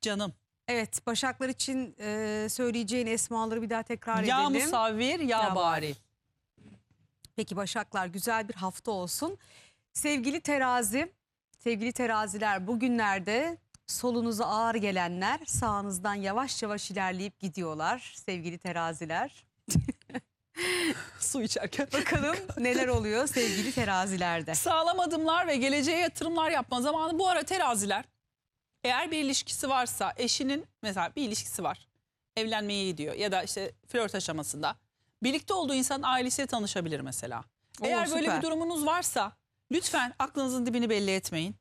Canım. Evet başaklar için e, söyleyeceğin esmaları bir daha tekrar edelim. Ya musavvir ya, Ya bari. Peki Başaklar güzel bir hafta olsun. Sevgili terazi, sevgili teraziler bugünlerde solunuza ağır gelenler sağınızdan yavaş yavaş ilerleyip gidiyorlar sevgili teraziler. Su içerken. Bakalım neler oluyor sevgili terazilerde. Sağlam adımlar ve geleceğe yatırımlar yapma zamanı. Bu ara teraziler eğer bir ilişkisi varsa eşinin mesela bir ilişkisi var. Evlenmeye gidiyor ya da işte flört aşamasında. Birlikte olduğu insan ailesiyle tanışabilir mesela. Oo, Eğer böyle bir durumunuz varsa lütfen aklınızın dibini belli etmeyin.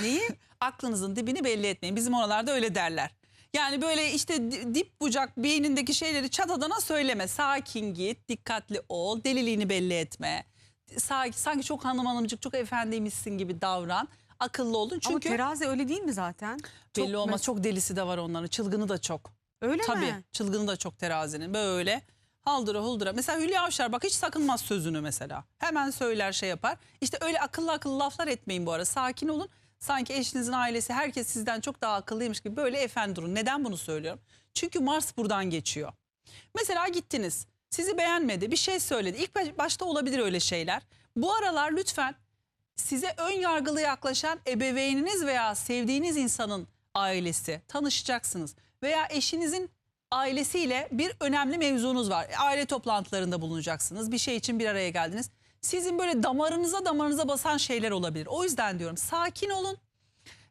Neyi? aklınızın dibini belli etmeyin. Bizim oralarda öyle derler. Yani böyle işte dip bucak beynindeki şeyleri çatadana söyleme. Sakin git, dikkatli ol, deliliğini belli etme. Sanki, sanki çok hanım hanımcık, çok efendiymişsin gibi davran akıllı olun. Çünkü Ama terazi öyle değil mi zaten? Çok belli olmaz. Çok delisi de var onların. Çılgını da çok. Öyle Tabii, mi? Tabii. Çılgını da çok terazinin. Böyle haldıra huldıra. Mesela Hülya Avşar bak hiç sakınmaz sözünü mesela. Hemen söyler şey yapar. İşte öyle akıllı akıllı laflar etmeyin bu ara. Sakin olun. Sanki eşinizin ailesi herkes sizden çok daha akıllıymış gibi böyle efendi durun. Neden bunu söylüyorum? Çünkü Mars buradan geçiyor. Mesela gittiniz. Sizi beğenmedi. Bir şey söyledi. İlk başta olabilir öyle şeyler. Bu aralar lütfen size ön yargılı yaklaşan ebeveyniniz veya sevdiğiniz insanın ailesi tanışacaksınız veya eşinizin ailesiyle bir önemli mevzunuz var. E, aile toplantılarında bulunacaksınız. Bir şey için bir araya geldiniz. Sizin böyle damarınıza damarınıza basan şeyler olabilir. O yüzden diyorum sakin olun.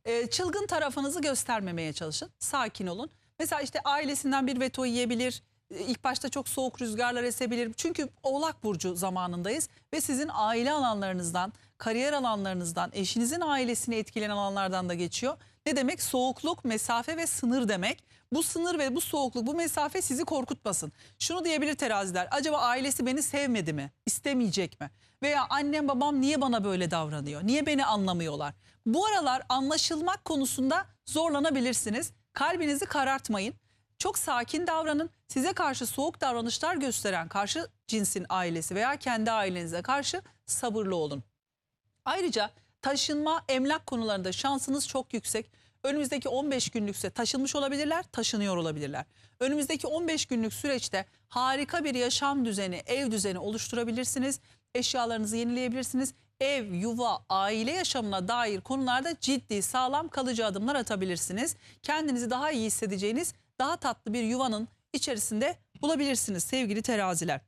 E, çılgın tarafınızı göstermemeye çalışın. Sakin olun. Mesela işte ailesinden bir veto yiyebilir. E, ilk başta çok soğuk rüzgarlar esebilir. Çünkü Oğlak Burcu zamanındayız ve sizin aile alanlarınızdan kariyer alanlarınızdan, eşinizin ailesini etkileyen alanlardan da geçiyor. Ne demek? Soğukluk, mesafe ve sınır demek. Bu sınır ve bu soğukluk, bu mesafe sizi korkutmasın. Şunu diyebilir teraziler, acaba ailesi beni sevmedi mi, istemeyecek mi? Veya annem babam niye bana böyle davranıyor, niye beni anlamıyorlar? Bu aralar anlaşılmak konusunda zorlanabilirsiniz. Kalbinizi karartmayın. Çok sakin davranın. Size karşı soğuk davranışlar gösteren karşı cinsin ailesi veya kendi ailenize karşı sabırlı olun. Ayrıca taşınma, emlak konularında şansınız çok yüksek. Önümüzdeki 15 günlükse taşınmış olabilirler, taşınıyor olabilirler. Önümüzdeki 15 günlük süreçte harika bir yaşam düzeni, ev düzeni oluşturabilirsiniz. Eşyalarınızı yenileyebilirsiniz. Ev, yuva, aile yaşamına dair konularda ciddi, sağlam, kalıcı adımlar atabilirsiniz. Kendinizi daha iyi hissedeceğiniz, daha tatlı bir yuvanın içerisinde bulabilirsiniz sevgili teraziler.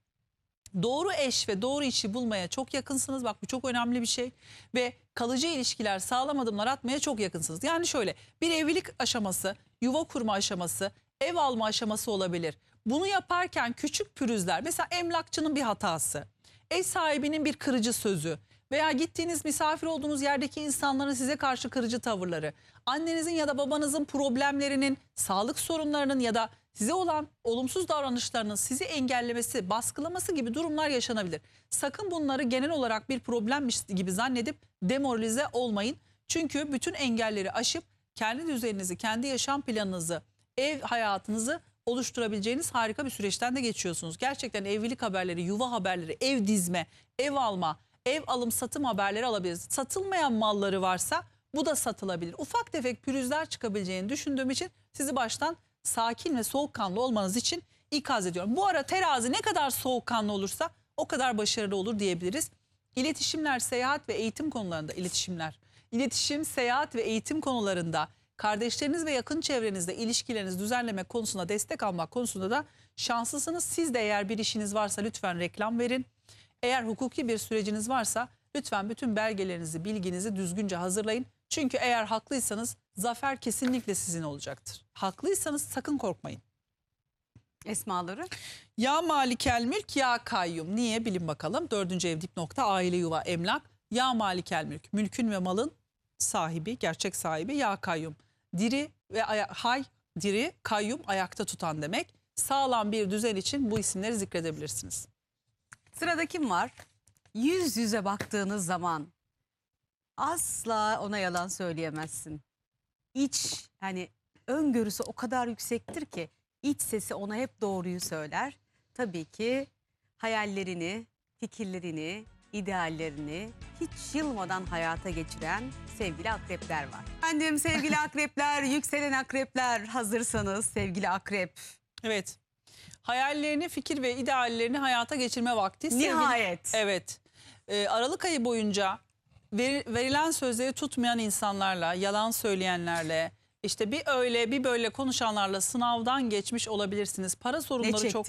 Doğru eş ve doğru işi bulmaya çok yakınsınız. Bak bu çok önemli bir şey. Ve kalıcı ilişkiler sağlam adımlar atmaya çok yakınsınız. Yani şöyle bir evlilik aşaması, yuva kurma aşaması, ev alma aşaması olabilir. Bunu yaparken küçük pürüzler mesela emlakçının bir hatası, ev sahibinin bir kırıcı sözü veya gittiğiniz misafir olduğunuz yerdeki insanların size karşı kırıcı tavırları, annenizin ya da babanızın problemlerinin, sağlık sorunlarının ya da size olan olumsuz davranışlarının sizi engellemesi, baskılaması gibi durumlar yaşanabilir. Sakın bunları genel olarak bir problemmiş gibi zannedip demoralize olmayın. Çünkü bütün engelleri aşıp kendi düzeninizi, kendi yaşam planınızı, ev hayatınızı oluşturabileceğiniz harika bir süreçten de geçiyorsunuz. Gerçekten evlilik haberleri, yuva haberleri, ev dizme, ev alma, ev alım satım haberleri alabiliriz. Satılmayan malları varsa bu da satılabilir. Ufak tefek pürüzler çıkabileceğini düşündüğüm için sizi baştan sakin ve soğukkanlı olmanız için ikaz ediyorum. Bu ara terazi ne kadar soğukkanlı olursa o kadar başarılı olur diyebiliriz. İletişimler, seyahat ve eğitim konularında iletişimler. İletişim, seyahat ve eğitim konularında kardeşleriniz ve yakın çevrenizde ilişkilerinizi düzenleme konusunda destek almak konusunda da şanslısınız. Siz de eğer bir işiniz varsa lütfen reklam verin. Eğer hukuki bir süreciniz varsa lütfen bütün belgelerinizi, bilginizi düzgünce hazırlayın. Çünkü eğer haklıysanız zafer kesinlikle sizin olacaktır. Haklıysanız sakın korkmayın. Esmaları? Ya malikel mülk ya kayyum. Niye bilin bakalım. Dördüncü ev dip nokta aile yuva emlak. Ya malikel mülk. Mülkün ve malın sahibi, gerçek sahibi ya kayyum. Diri ve hay diri, kayyum ayakta tutan demek. Sağlam bir düzen için bu isimleri zikredebilirsiniz. Sırada kim var? Yüz yüze baktığınız zaman asla ona yalan söyleyemezsin. İç hani öngörüsü o kadar yüksektir ki iç sesi ona hep doğruyu söyler. Tabii ki hayallerini, fikirlerini, ideallerini hiç yılmadan hayata geçiren sevgili akrepler var. Efendim sevgili akrepler, yükselen akrepler hazırsanız sevgili akrep. Evet. Hayallerini, fikir ve ideallerini hayata geçirme vakti. Sevgili- Nihayet. Evet. Ee, Aralık ayı boyunca verilen sözleri tutmayan insanlarla, yalan söyleyenlerle, işte bir öyle bir böyle konuşanlarla sınavdan geçmiş olabilirsiniz. Para Ne sorunları çok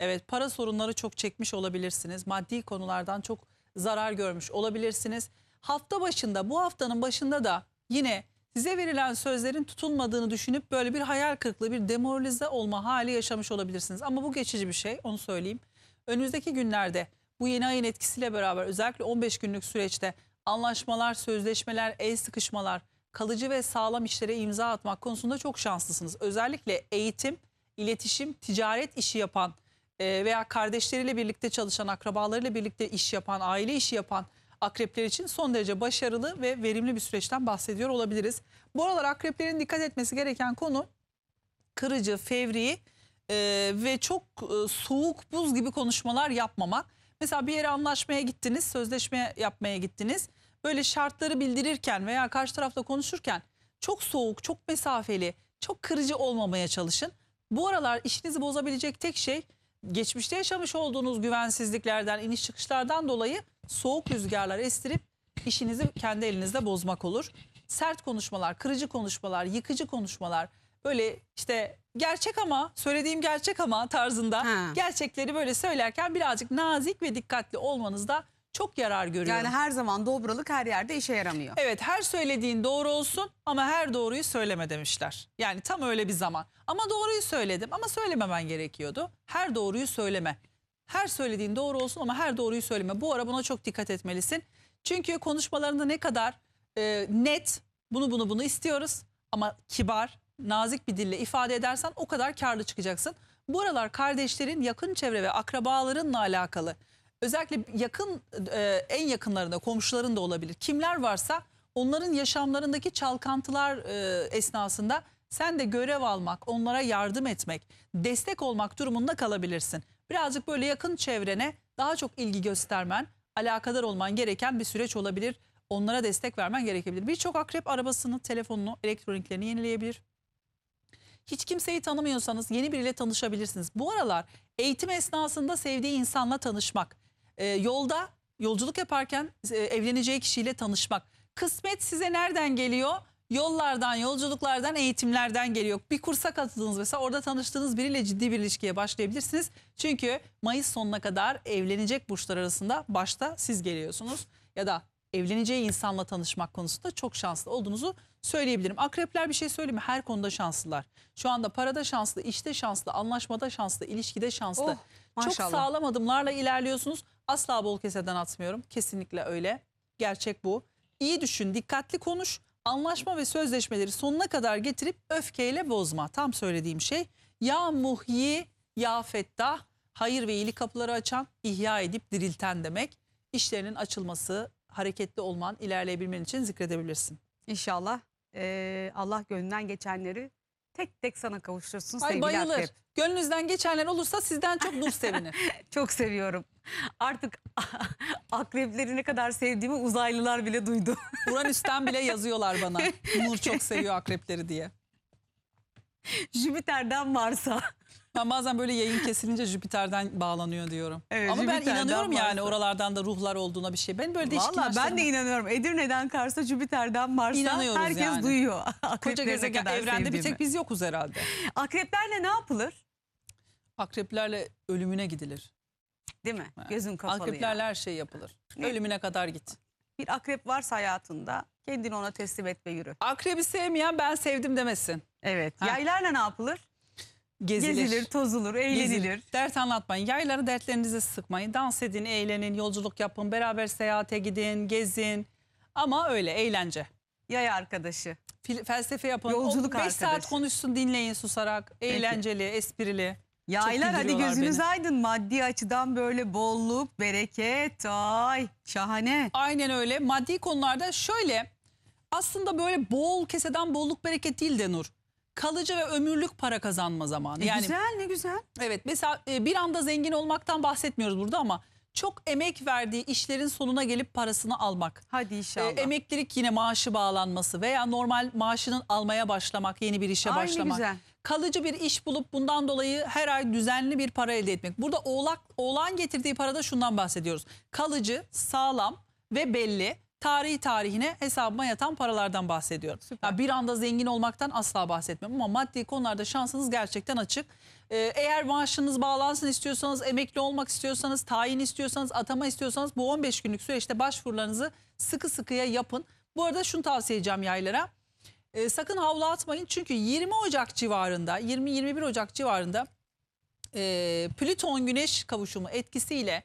evet para sorunları çok çekmiş olabilirsiniz. Maddi konulardan çok zarar görmüş olabilirsiniz. Hafta başında bu haftanın başında da yine size verilen sözlerin tutulmadığını düşünüp böyle bir hayal kırıklığı, bir demoralize olma hali yaşamış olabilirsiniz. Ama bu geçici bir şey onu söyleyeyim. Önümüzdeki günlerde bu yeni ayın etkisiyle beraber özellikle 15 günlük süreçte anlaşmalar, sözleşmeler, el sıkışmalar, kalıcı ve sağlam işlere imza atmak konusunda çok şanslısınız. Özellikle eğitim, iletişim, ticaret işi yapan e, veya kardeşleriyle birlikte çalışan, akrabalarıyla birlikte iş yapan, aile işi yapan akrepler için son derece başarılı ve verimli bir süreçten bahsediyor olabiliriz. Bu aralar akreplerin dikkat etmesi gereken konu kırıcı, fevri e, ve çok e, soğuk buz gibi konuşmalar yapmamak. Mesela bir yere anlaşmaya gittiniz, sözleşme yapmaya gittiniz. Böyle şartları bildirirken veya karşı tarafla konuşurken çok soğuk, çok mesafeli, çok kırıcı olmamaya çalışın. Bu aralar işinizi bozabilecek tek şey geçmişte yaşamış olduğunuz güvensizliklerden, iniş çıkışlardan dolayı soğuk rüzgarlar estirip işinizi kendi elinizde bozmak olur. Sert konuşmalar, kırıcı konuşmalar, yıkıcı konuşmalar, böyle işte gerçek ama söylediğim gerçek ama tarzında ha. gerçekleri böyle söylerken birazcık nazik ve dikkatli olmanızda çok yarar görüyorum. Yani her zaman dobralık her yerde işe yaramıyor. Evet her söylediğin doğru olsun ama her doğruyu söyleme demişler. Yani tam öyle bir zaman. Ama doğruyu söyledim ama söylememen gerekiyordu. Her doğruyu söyleme. Her söylediğin doğru olsun ama her doğruyu söyleme. Bu ara buna çok dikkat etmelisin. Çünkü konuşmalarında ne kadar e, net bunu bunu bunu istiyoruz ama kibar nazik bir dille ifade edersen o kadar karlı çıkacaksın. Bu aralar kardeşlerin, yakın çevre ve akrabalarınla alakalı özellikle yakın e, en yakınlarında komşuların da olabilir. Kimler varsa onların yaşamlarındaki çalkantılar e, esnasında sen de görev almak, onlara yardım etmek, destek olmak durumunda kalabilirsin. Birazcık böyle yakın çevrene daha çok ilgi göstermen, alakadar olman gereken bir süreç olabilir. Onlara destek vermen gerekebilir. Birçok akrep arabasını, telefonunu, elektroniklerini yenileyebilir. Hiç kimseyi tanımıyorsanız yeni biriyle tanışabilirsiniz. Bu aralar eğitim esnasında sevdiği insanla tanışmak, e, yolda yolculuk yaparken e, evleneceği kişiyle tanışmak. Kısmet size nereden geliyor? Yollardan, yolculuklardan, eğitimlerden geliyor. Bir kursa katıldınız mesela orada tanıştığınız biriyle ciddi bir ilişkiye başlayabilirsiniz. Çünkü Mayıs sonuna kadar evlenecek burçlar arasında başta siz geliyorsunuz ya da evleneceği insanla tanışmak konusunda çok şanslı olduğunuzu söyleyebilirim. Akrepler bir şey söyleyeyim mi? Her konuda şanslılar. Şu anda parada şanslı, işte şanslı, anlaşmada şanslı, ilişkide şanslı. Oh, maşallah. Çok sağlam adımlarla ilerliyorsunuz. Asla bol keseden atmıyorum. Kesinlikle öyle. Gerçek bu. İyi düşün, dikkatli konuş. Anlaşma ve sözleşmeleri sonuna kadar getirip öfkeyle bozma. Tam söylediğim şey. Ya muhyi, ya fettah, hayır ve iyilik kapıları açan, ihya edip dirilten demek. İşlerinin açılması, hareketli olman, ilerleyebilmen için zikredebilirsin. İnşallah e, Allah gönlünden geçenleri tek tek sana kavuştursun Ay, sevgili bayılır. Akrep. Gönlünüzden geçenler olursa sizden çok nur sevinir. çok seviyorum. Artık akrepleri ne kadar sevdiğimi uzaylılar bile duydu. Uranüs'ten bile yazıyorlar bana. Nur çok seviyor akrepleri diye. Jüpiter'den Mars'a. Ben bazen böyle yayın kesilince Jüpiter'den bağlanıyor diyorum. Evet, Ama ben Jüpiter'den inanıyorum yani oralardan da ruhlar olduğuna bir şey. Ben böyle değişik Valla ben de inanıyorum. Edirne'den Kars'a, Jüpiter'den Mars'a İnanıyoruz herkes yani. duyuyor. Koca gezegen evrende bir tek biz yokuz herhalde. Akreplerle ne yapılır? Akreplerle ölümüne gidilir. Değil mi? Gözün kapalı. ya. Akreplerle her şey yapılır. Ne? Ölümüne kadar git. Bir akrep varsa hayatında kendini ona teslim et ve yürü. Akrebi sevmeyen ben sevdim demesin. Evet. Ha. Yaylarla ne yapılır? Gezilir. Gezilir, tozulur, eğlenilir. Gezilir. Dert anlatmayın. Yayları dertlerinizi sıkmayın. Dans edin, eğlenin, yolculuk yapın, beraber seyahate gidin, gezin. Ama öyle eğlence. Yay arkadaşı. Fil- felsefe yapın. Yolculuk 5 saat konuşsun, dinleyin susarak. Eğlenceli, esprili. Yaylar hadi gözünüz beni. aydın maddi açıdan böyle bolluk, bereket. Ay şahane. Aynen öyle. Maddi konularda şöyle aslında böyle bol keseden bolluk bereket değil de Nur kalıcı ve ömürlük para kazanma zamanı. Ne yani, güzel ne güzel. Evet mesela e, bir anda zengin olmaktan bahsetmiyoruz burada ama çok emek verdiği işlerin sonuna gelip parasını almak. Hadi e, inşallah. E, emeklilik yine maaşı bağlanması veya normal maaşının almaya başlamak, yeni bir işe Aynı başlamak. Güzel. Kalıcı bir iş bulup bundan dolayı her ay düzenli bir para elde etmek. Burada oğlak, oğlan getirdiği parada şundan bahsediyoruz. Kalıcı, sağlam ve belli tarihi tarihine hesabıma yatan paralardan bahsediyorum. Süper. bir anda zengin olmaktan asla bahsetmem. ama maddi konularda şansınız gerçekten açık. Ee, eğer maaşınız bağlansın istiyorsanız, emekli olmak istiyorsanız, tayin istiyorsanız, atama istiyorsanız bu 15 günlük süreçte başvurularınızı sıkı sıkıya yapın. Bu arada şunu tavsiye edeceğim yaylara. Ee, sakın havlu atmayın çünkü 20 Ocak civarında, 20-21 Ocak civarında e, Plüton Güneş kavuşumu etkisiyle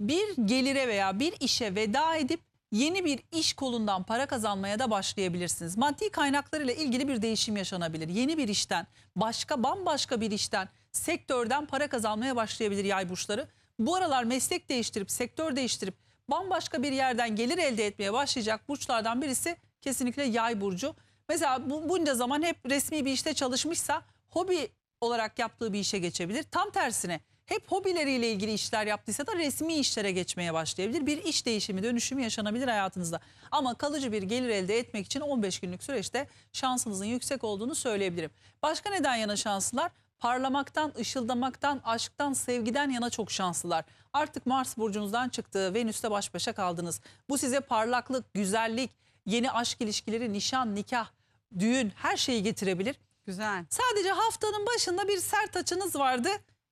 bir gelire veya bir işe veda edip yeni bir iş kolundan para kazanmaya da başlayabilirsiniz. Maddi kaynaklarıyla ilgili bir değişim yaşanabilir. Yeni bir işten, başka bambaşka bir işten, sektörden para kazanmaya başlayabilir yay burçları. Bu aralar meslek değiştirip, sektör değiştirip bambaşka bir yerden gelir elde etmeye başlayacak burçlardan birisi kesinlikle yay burcu. Mesela bunca zaman hep resmi bir işte çalışmışsa hobi olarak yaptığı bir işe geçebilir. Tam tersine hep hobileriyle ilgili işler yaptıysa da resmi işlere geçmeye başlayabilir. Bir iş değişimi, dönüşümü yaşanabilir hayatınızda. Ama kalıcı bir gelir elde etmek için 15 günlük süreçte şansınızın yüksek olduğunu söyleyebilirim. Başka neden yana şanslılar? parlamaktan, ışıldamaktan, aşktan, sevgiden yana çok şanslılar. Artık Mars burcunuzdan çıktı, Venüs'te baş başa kaldınız. Bu size parlaklık, güzellik, yeni aşk ilişkileri, nişan, nikah, düğün her şeyi getirebilir. Güzel. Sadece haftanın başında bir sert açınız vardı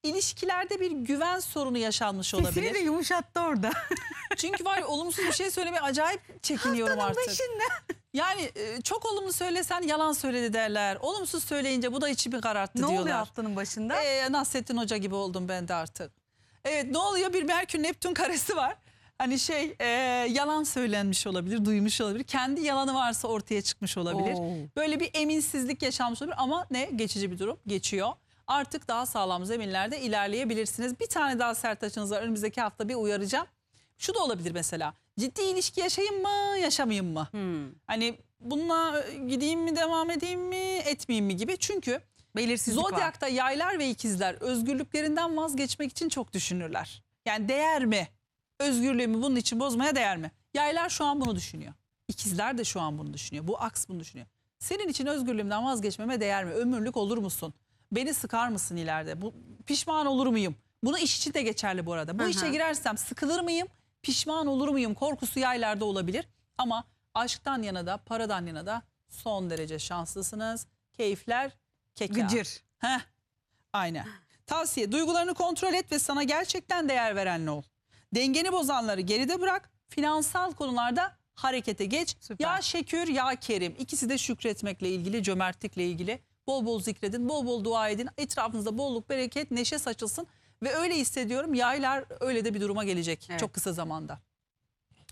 ilişkilerde bir güven sorunu yaşanmış olabilir. Sesini de yumuşattı orada. Çünkü var ya, olumsuz bir şey söylemeye acayip çekiniyorum Haftanın artık. başında. Yani e, çok olumlu söylesen yalan söyledi derler. Olumsuz söyleyince bu da içimi kararttı Ne diyorlar. oluyor haftanın başında? Ee, Nasrettin Hoca gibi oldum ben de artık. Evet ne oluyor? Bir Merkür Neptün karesi var. Hani şey e, yalan söylenmiş olabilir, duymuş olabilir. Kendi yalanı varsa ortaya çıkmış olabilir. Oo. Böyle bir eminsizlik yaşanmış olabilir ama ne geçici bir durum geçiyor artık daha sağlam zeminlerde ilerleyebilirsiniz. Bir tane daha sertaçınız var önümüzdeki hafta bir uyaracağım. Şu da olabilir mesela ciddi ilişki yaşayayım mı yaşamayayım mı? Hmm. Hani bununla e, gideyim mi devam edeyim mi etmeyeyim mi gibi çünkü... Belirsizlik Zodyak'ta var. yaylar ve ikizler özgürlüklerinden vazgeçmek için çok düşünürler. Yani değer mi? Özgürlüğümü bunun için bozmaya değer mi? Yaylar şu an bunu düşünüyor. İkizler de şu an bunu düşünüyor. Bu aks bunu düşünüyor. Senin için özgürlüğümden vazgeçmeme değer mi? Ömürlük olur musun? Beni sıkar mısın ileride? Bu, pişman olur muyum? Bunu iş için de geçerli bu arada. Bu Aha. işe girersem sıkılır mıyım? Pişman olur muyum? Korkusu yaylarda olabilir. Ama aşktan yana da paradan yana da son derece şanslısınız. Keyifler keka. Gıcır. Heh, aynen. Tavsiye duygularını kontrol et ve sana gerçekten değer verenle ol. Dengeni bozanları geride bırak. Finansal konularda harekete geç. Süper. Ya Şekür ya Kerim ikisi de şükretmekle ilgili cömertlikle ilgili Bol bol zikredin, bol bol dua edin. Etrafınızda bolluk, bereket, neşe saçılsın. Ve öyle hissediyorum yaylar öyle de bir duruma gelecek Evet. çok kısa zamanda.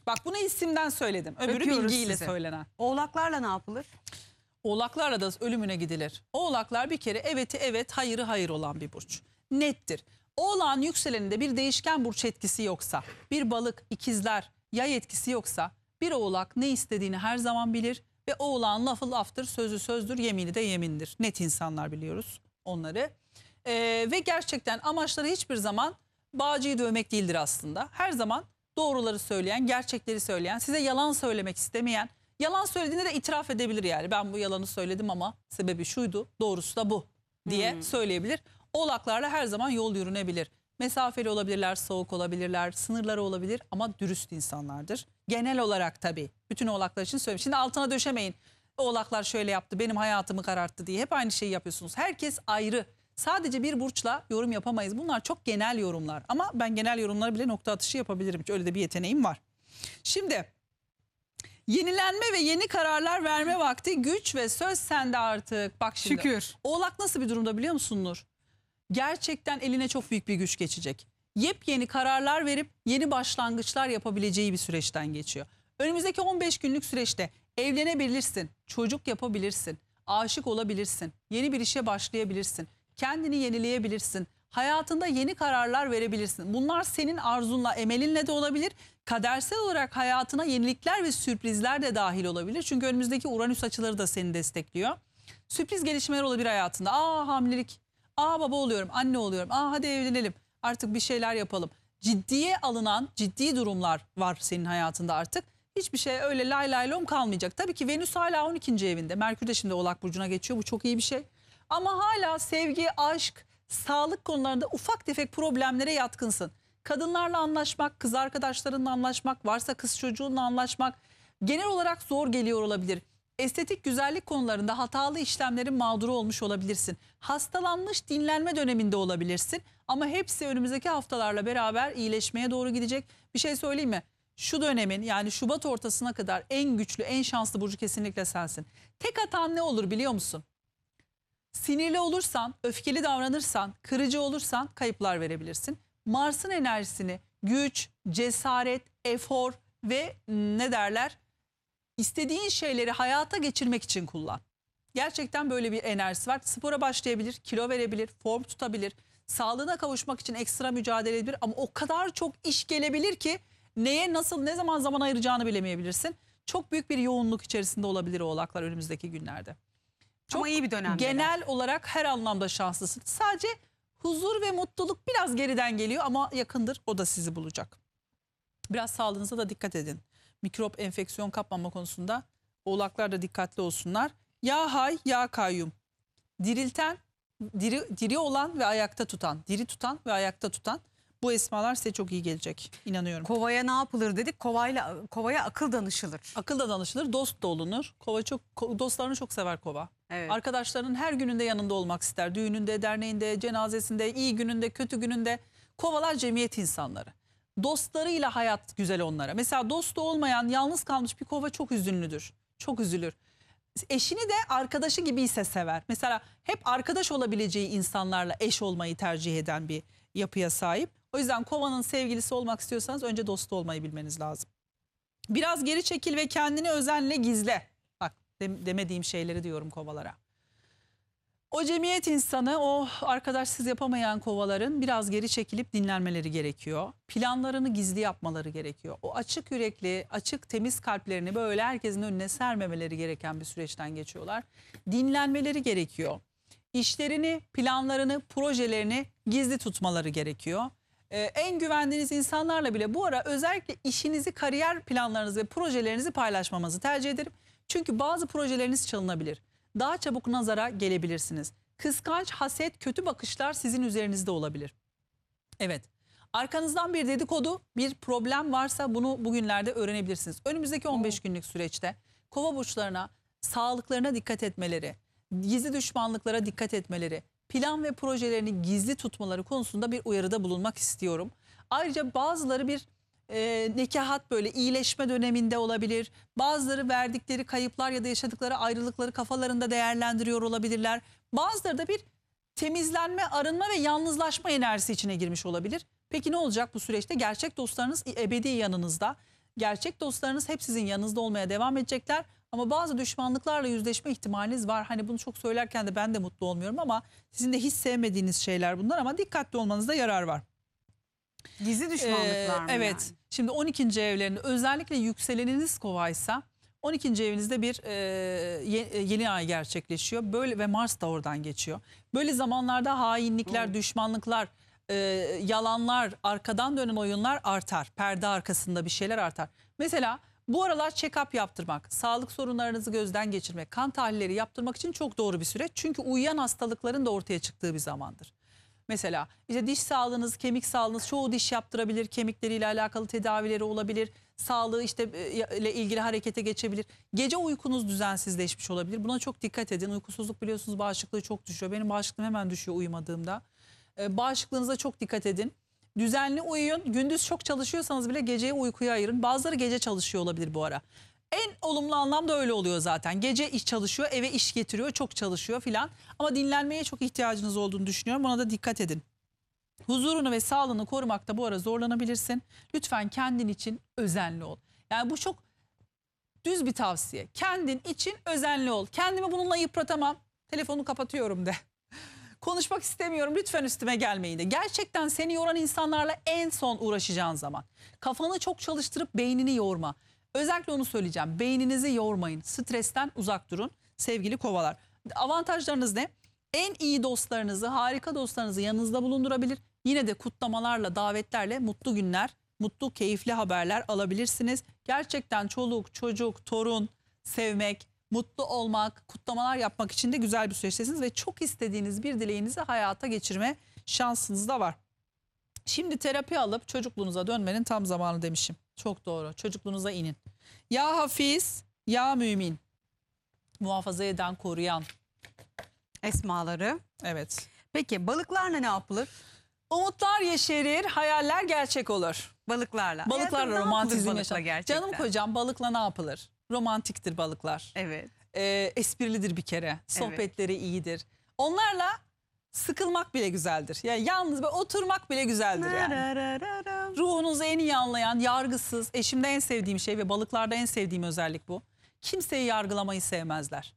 Bak bunu isimden söyledim. Öbürü Öpüyoruz bilgiyle sizi. söylenen. Oğlaklarla ne yapılır? Oğlaklarla da ölümüne gidilir. Oğlaklar bir kere eveti evet, hayırı hayır olan bir burç. Nettir. Oğlağın yükseleninde bir değişken burç etkisi yoksa, bir balık, ikizler, yay etkisi yoksa bir oğlak ne istediğini her zaman bilir. Ve oğlan lafı laftır, sözü sözdür, yemini de yemindir. Net insanlar biliyoruz onları. Ee, ve gerçekten amaçları hiçbir zaman bağcıyı dövmek değildir aslında. Her zaman doğruları söyleyen, gerçekleri söyleyen, size yalan söylemek istemeyen, yalan söylediğinde de itiraf edebilir yani. Ben bu yalanı söyledim ama sebebi şuydu, doğrusu da bu diye hmm. söyleyebilir. Oğlaklarla her zaman yol yürünebilir. Mesafeli olabilirler, soğuk olabilirler, sınırları olabilir ama dürüst insanlardır. Genel olarak tabii bütün oğlaklar için söyleyeyim. Şimdi altına döşemeyin. Oğlaklar şöyle yaptı, benim hayatımı kararttı diye hep aynı şeyi yapıyorsunuz. Herkes ayrı. Sadece bir burçla yorum yapamayız. Bunlar çok genel yorumlar. Ama ben genel yorumlara bile nokta atışı yapabilirim. çünkü öyle de bir yeteneğim var. Şimdi yenilenme ve yeni kararlar verme vakti güç ve söz sende artık. Bak şimdi. Şükür. Oğlak nasıl bir durumda biliyor musun Nur? gerçekten eline çok büyük bir güç geçecek. Yepyeni kararlar verip yeni başlangıçlar yapabileceği bir süreçten geçiyor. Önümüzdeki 15 günlük süreçte evlenebilirsin, çocuk yapabilirsin, aşık olabilirsin, yeni bir işe başlayabilirsin, kendini yenileyebilirsin, hayatında yeni kararlar verebilirsin. Bunlar senin arzunla, emelinle de olabilir. Kadersel olarak hayatına yenilikler ve sürprizler de dahil olabilir. Çünkü önümüzdeki Uranüs açıları da seni destekliyor. Sürpriz gelişmeler olabilir hayatında. Aa hamilelik Aa baba oluyorum, anne oluyorum. Aa hadi evlenelim. Artık bir şeyler yapalım. Ciddiye alınan ciddi durumlar var senin hayatında artık. Hiçbir şey öyle lay lay lom kalmayacak. Tabii ki Venüs hala 12. evinde. Merkür de şimdi Oğlak Burcu'na geçiyor. Bu çok iyi bir şey. Ama hala sevgi, aşk, sağlık konularında ufak tefek problemlere yatkınsın. Kadınlarla anlaşmak, kız arkadaşlarınla anlaşmak, varsa kız çocuğunla anlaşmak genel olarak zor geliyor olabilir estetik güzellik konularında hatalı işlemlerin mağduru olmuş olabilirsin. Hastalanmış dinlenme döneminde olabilirsin. Ama hepsi önümüzdeki haftalarla beraber iyileşmeye doğru gidecek. Bir şey söyleyeyim mi? Şu dönemin yani Şubat ortasına kadar en güçlü, en şanslı burcu kesinlikle sensin. Tek hatan ne olur biliyor musun? Sinirli olursan, öfkeli davranırsan, kırıcı olursan kayıplar verebilirsin. Mars'ın enerjisini güç, cesaret, efor ve ne derler? istediğin şeyleri hayata geçirmek için kullan. Gerçekten böyle bir enerjisi var. Spora başlayabilir, kilo verebilir, form tutabilir. Sağlığına kavuşmak için ekstra mücadele edebilir ama o kadar çok iş gelebilir ki neye nasıl ne zaman zaman ayıracağını bilemeyebilirsin. Çok büyük bir yoğunluk içerisinde olabilir oğlaklar önümüzdeki günlerde. Çok ama iyi bir dönem. Genel olarak her anlamda şanslısın. Sadece huzur ve mutluluk biraz geriden geliyor ama yakındır o da sizi bulacak. Biraz sağlığınıza da dikkat edin mikrop enfeksiyon kapmama konusunda oğlaklar da dikkatli olsunlar. Ya hay ya kayyum. Dirilten, diri, diri olan ve ayakta tutan. Diri tutan ve ayakta tutan. Bu esmalar size çok iyi gelecek. inanıyorum. Kovaya ne yapılır dedik. Kovayla kovaya akıl danışılır. Akıl da danışılır, dost da olunur. Kova çok dostlarını çok sever kova. Evet. Arkadaşlarının her gününde yanında olmak ister. Düğününde, derneğinde, cenazesinde, iyi gününde, kötü gününde. Kovalar cemiyet insanları dostlarıyla hayat güzel onlara. Mesela dostu olmayan yalnız kalmış bir kova çok üzünlüdür. Çok üzülür. Eşini de arkadaşı gibi ise sever. Mesela hep arkadaş olabileceği insanlarla eş olmayı tercih eden bir yapıya sahip. O yüzden kovanın sevgilisi olmak istiyorsanız önce dostu olmayı bilmeniz lazım. Biraz geri çekil ve kendini özenle gizle. Bak demediğim şeyleri diyorum kovalara. O cemiyet insanı o arkadaşsız yapamayan kovaların biraz geri çekilip dinlenmeleri gerekiyor. Planlarını gizli yapmaları gerekiyor. O açık yürekli, açık temiz kalplerini böyle herkesin önüne sermemeleri gereken bir süreçten geçiyorlar. Dinlenmeleri gerekiyor. İşlerini, planlarını, projelerini gizli tutmaları gerekiyor. Ee, en güvendiğiniz insanlarla bile bu ara özellikle işinizi, kariyer planlarınızı ve projelerinizi paylaşmamızı tercih ederim. Çünkü bazı projeleriniz çalınabilir daha çabuk nazara gelebilirsiniz. Kıskanç, haset, kötü bakışlar sizin üzerinizde olabilir. Evet. Arkanızdan bir dedikodu, bir problem varsa bunu bugünlerde öğrenebilirsiniz. Önümüzdeki 15 günlük süreçte kova burçlarına, sağlıklarına dikkat etmeleri, gizli düşmanlıklara dikkat etmeleri, plan ve projelerini gizli tutmaları konusunda bir uyarıda bulunmak istiyorum. Ayrıca bazıları bir e, ee, nekahat böyle iyileşme döneminde olabilir. Bazıları verdikleri kayıplar ya da yaşadıkları ayrılıkları kafalarında değerlendiriyor olabilirler. Bazıları da bir temizlenme, arınma ve yalnızlaşma enerjisi içine girmiş olabilir. Peki ne olacak bu süreçte? Gerçek dostlarınız ebedi yanınızda. Gerçek dostlarınız hep sizin yanınızda olmaya devam edecekler. Ama bazı düşmanlıklarla yüzleşme ihtimaliniz var. Hani bunu çok söylerken de ben de mutlu olmuyorum ama sizin de hiç sevmediğiniz şeyler bunlar ama dikkatli olmanızda yarar var. Gizli düşmanlıklar mı ee, Evet. yani? Şimdi 12. evlerinde özellikle yükseleniniz kovaysa 12. evinizde bir e, ye- e, yeni ay gerçekleşiyor. Böyle ve Mars da oradan geçiyor. Böyle zamanlarda hainlikler, düşmanlıklar, e, yalanlar, arkadan dönen oyunlar artar. Perde arkasında bir şeyler artar. Mesela bu aralar check-up yaptırmak, sağlık sorunlarınızı gözden geçirmek, kan tahlilleri yaptırmak için çok doğru bir süreç. Çünkü uyuyan hastalıkların da ortaya çıktığı bir zamandır. Mesela işte diş sağlığınız, kemik sağlığınız çoğu diş yaptırabilir. Kemikleriyle alakalı tedavileri olabilir. Sağlığı işte e, ile ilgili harekete geçebilir. Gece uykunuz düzensizleşmiş olabilir. Buna çok dikkat edin. Uykusuzluk biliyorsunuz bağışıklığı çok düşüyor. Benim bağışıklığım hemen düşüyor uyumadığımda. E, bağışıklığınıza çok dikkat edin. Düzenli uyuyun. Gündüz çok çalışıyorsanız bile geceye uykuya ayırın. Bazıları gece çalışıyor olabilir bu ara. En olumlu anlamda öyle oluyor zaten. Gece iş çalışıyor, eve iş getiriyor, çok çalışıyor filan. Ama dinlenmeye çok ihtiyacınız olduğunu düşünüyorum. Buna da dikkat edin. Huzurunu ve sağlığını korumakta bu ara zorlanabilirsin. Lütfen kendin için özenli ol. Yani bu çok düz bir tavsiye. Kendin için özenli ol. Kendimi bununla yıpratamam. Telefonu kapatıyorum de. Konuşmak istemiyorum lütfen üstüme gelmeyin de. Gerçekten seni yoran insanlarla en son uğraşacağın zaman. Kafanı çok çalıştırıp beynini yorma. Özellikle onu söyleyeceğim. Beyninizi yormayın. Stresten uzak durun sevgili kovalar. Avantajlarınız ne? En iyi dostlarınızı, harika dostlarınızı yanınızda bulundurabilir. Yine de kutlamalarla, davetlerle mutlu günler, mutlu, keyifli haberler alabilirsiniz. Gerçekten çoluk, çocuk, torun sevmek, mutlu olmak, kutlamalar yapmak için de güzel bir süreçtesiniz ve çok istediğiniz bir dileğinizi hayata geçirme şansınız da var. Şimdi terapi alıp çocukluğunuza dönmenin tam zamanı demişim. Çok doğru. Çocukluğunuza inin. Ya hafiz, ya mümin. Muhafaza eden, koruyan. Esmaları. Evet. Peki balıklarla ne yapılır? Umutlar yeşerir, hayaller gerçek olur. Balıklarla. Balıklarla Hayatım romantizm yaşar. Canım kocam balıkla ne yapılır? Romantiktir balıklar. Evet. Ee, esprilidir bir kere. Sohbetleri evet. iyidir. Onlarla sıkılmak bile güzeldir. Yani yalnız böyle oturmak bile güzeldir yani. Ruhunuzu en iyi anlayan, yargısız, eşimde en sevdiğim şey ve balıklarda en sevdiğim özellik bu. Kimseyi yargılamayı sevmezler.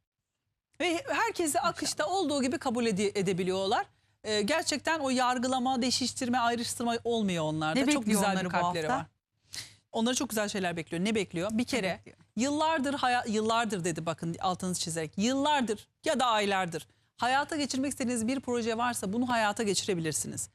Ve herkesi akışta olduğu gibi kabul ede edebiliyorlar. Ee, gerçekten o yargılama, değiştirme, ayrıştırma olmuyor onlarda. Ne çok güzel bir kalpleri var. Onlara çok güzel şeyler bekliyor. Ne bekliyor? Bir kere bekliyor? yıllardır yıllardır dedi bakın altını çizerek. Yıllardır ya da aylardır hayata geçirmek istediğiniz bir proje varsa bunu hayata geçirebilirsiniz.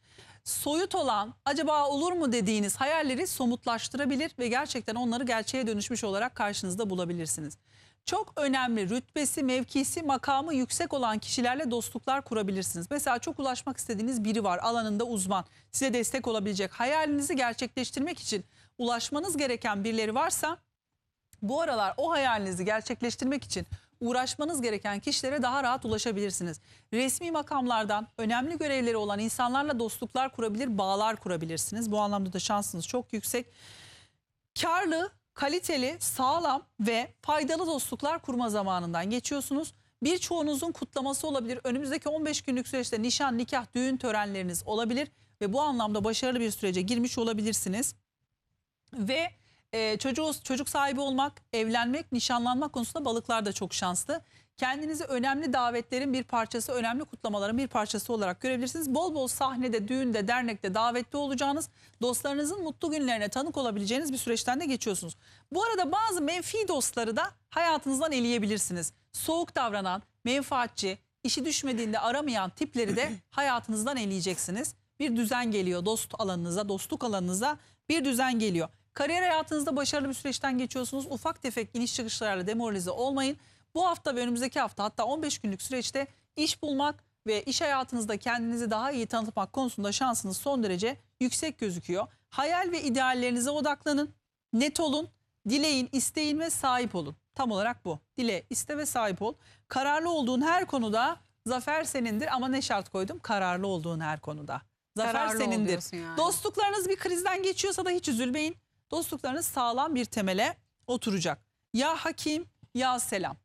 Soyut olan acaba olur mu dediğiniz hayalleri somutlaştırabilir ve gerçekten onları gerçeğe dönüşmüş olarak karşınızda bulabilirsiniz. Çok önemli rütbesi, mevkisi, makamı yüksek olan kişilerle dostluklar kurabilirsiniz. Mesela çok ulaşmak istediğiniz biri var alanında uzman size destek olabilecek. Hayalinizi gerçekleştirmek için ulaşmanız gereken birileri varsa bu aralar o hayalinizi gerçekleştirmek için uğraşmanız gereken kişilere daha rahat ulaşabilirsiniz. Resmi makamlardan önemli görevleri olan insanlarla dostluklar kurabilir, bağlar kurabilirsiniz. Bu anlamda da şansınız çok yüksek. Karlı, kaliteli, sağlam ve faydalı dostluklar kurma zamanından geçiyorsunuz. Birçoğunuzun kutlaması olabilir. Önümüzdeki 15 günlük süreçte nişan, nikah, düğün törenleriniz olabilir ve bu anlamda başarılı bir sürece girmiş olabilirsiniz. Ve e, çocuğu, çocuk sahibi olmak, evlenmek, nişanlanmak konusunda balıklar da çok şanslı. Kendinizi önemli davetlerin bir parçası, önemli kutlamaların bir parçası olarak görebilirsiniz. Bol bol sahnede, düğünde, dernekte davetli olacağınız, dostlarınızın mutlu günlerine tanık olabileceğiniz bir süreçten de geçiyorsunuz. Bu arada bazı menfi dostları da hayatınızdan eleyebilirsiniz. Soğuk davranan, menfaatçi, işi düşmediğinde aramayan tipleri de hayatınızdan eleyeceksiniz. Bir düzen geliyor dost alanınıza, dostluk alanınıza bir düzen geliyor. Kariyer hayatınızda başarılı bir süreçten geçiyorsunuz. Ufak tefek iniş çıkışlarla demoralize olmayın. Bu hafta ve önümüzdeki hafta hatta 15 günlük süreçte iş bulmak ve iş hayatınızda kendinizi daha iyi tanıtmak konusunda şansınız son derece yüksek gözüküyor. Hayal ve ideallerinize odaklanın, net olun, dileyin, isteyin ve sahip olun. Tam olarak bu. Dile, iste ve sahip ol. Kararlı olduğun her konuda zafer senindir ama ne şart koydum? Kararlı olduğun her konuda. Zafer Kararlı senindir. Yani. Dostluklarınız bir krizden geçiyorsa da hiç üzülmeyin dostluklarınız sağlam bir temele oturacak. Ya Hakim ya Selam.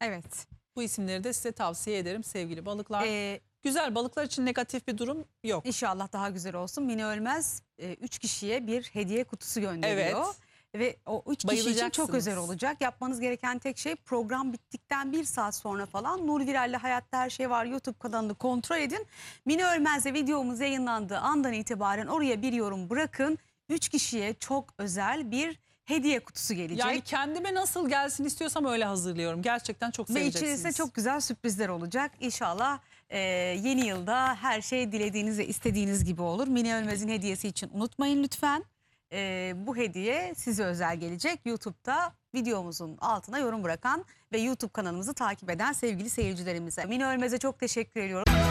Evet. Bu isimleri de size tavsiye ederim sevgili balıklar. Ee, Güzel balıklar için negatif bir durum yok. İnşallah daha güzel olsun. Mini Ölmez 3 e, kişiye bir hediye kutusu gönderiyor. Evet. Ve o üç kişi için çok özel olacak. Yapmanız gereken tek şey program bittikten bir saat sonra falan Nur Viral'le Hayatta Her Şey Var YouTube kanalını kontrol edin. Mine Ölmez'le videomuz yayınlandığı andan itibaren oraya bir yorum bırakın. 3 kişiye çok özel bir hediye kutusu gelecek. Yani kendime nasıl gelsin istiyorsam öyle hazırlıyorum. Gerçekten çok Ve içerisinde çok güzel sürprizler olacak. İnşallah e, yeni yılda her şey dilediğiniz ve istediğiniz gibi olur. Mine Ölmez'in hediyesi için unutmayın lütfen. E, bu hediye size özel gelecek. YouTube'da videomuzun altına yorum bırakan ve YouTube kanalımızı takip eden sevgili seyircilerimize. Mine Ölmez'e çok teşekkür ediyorum.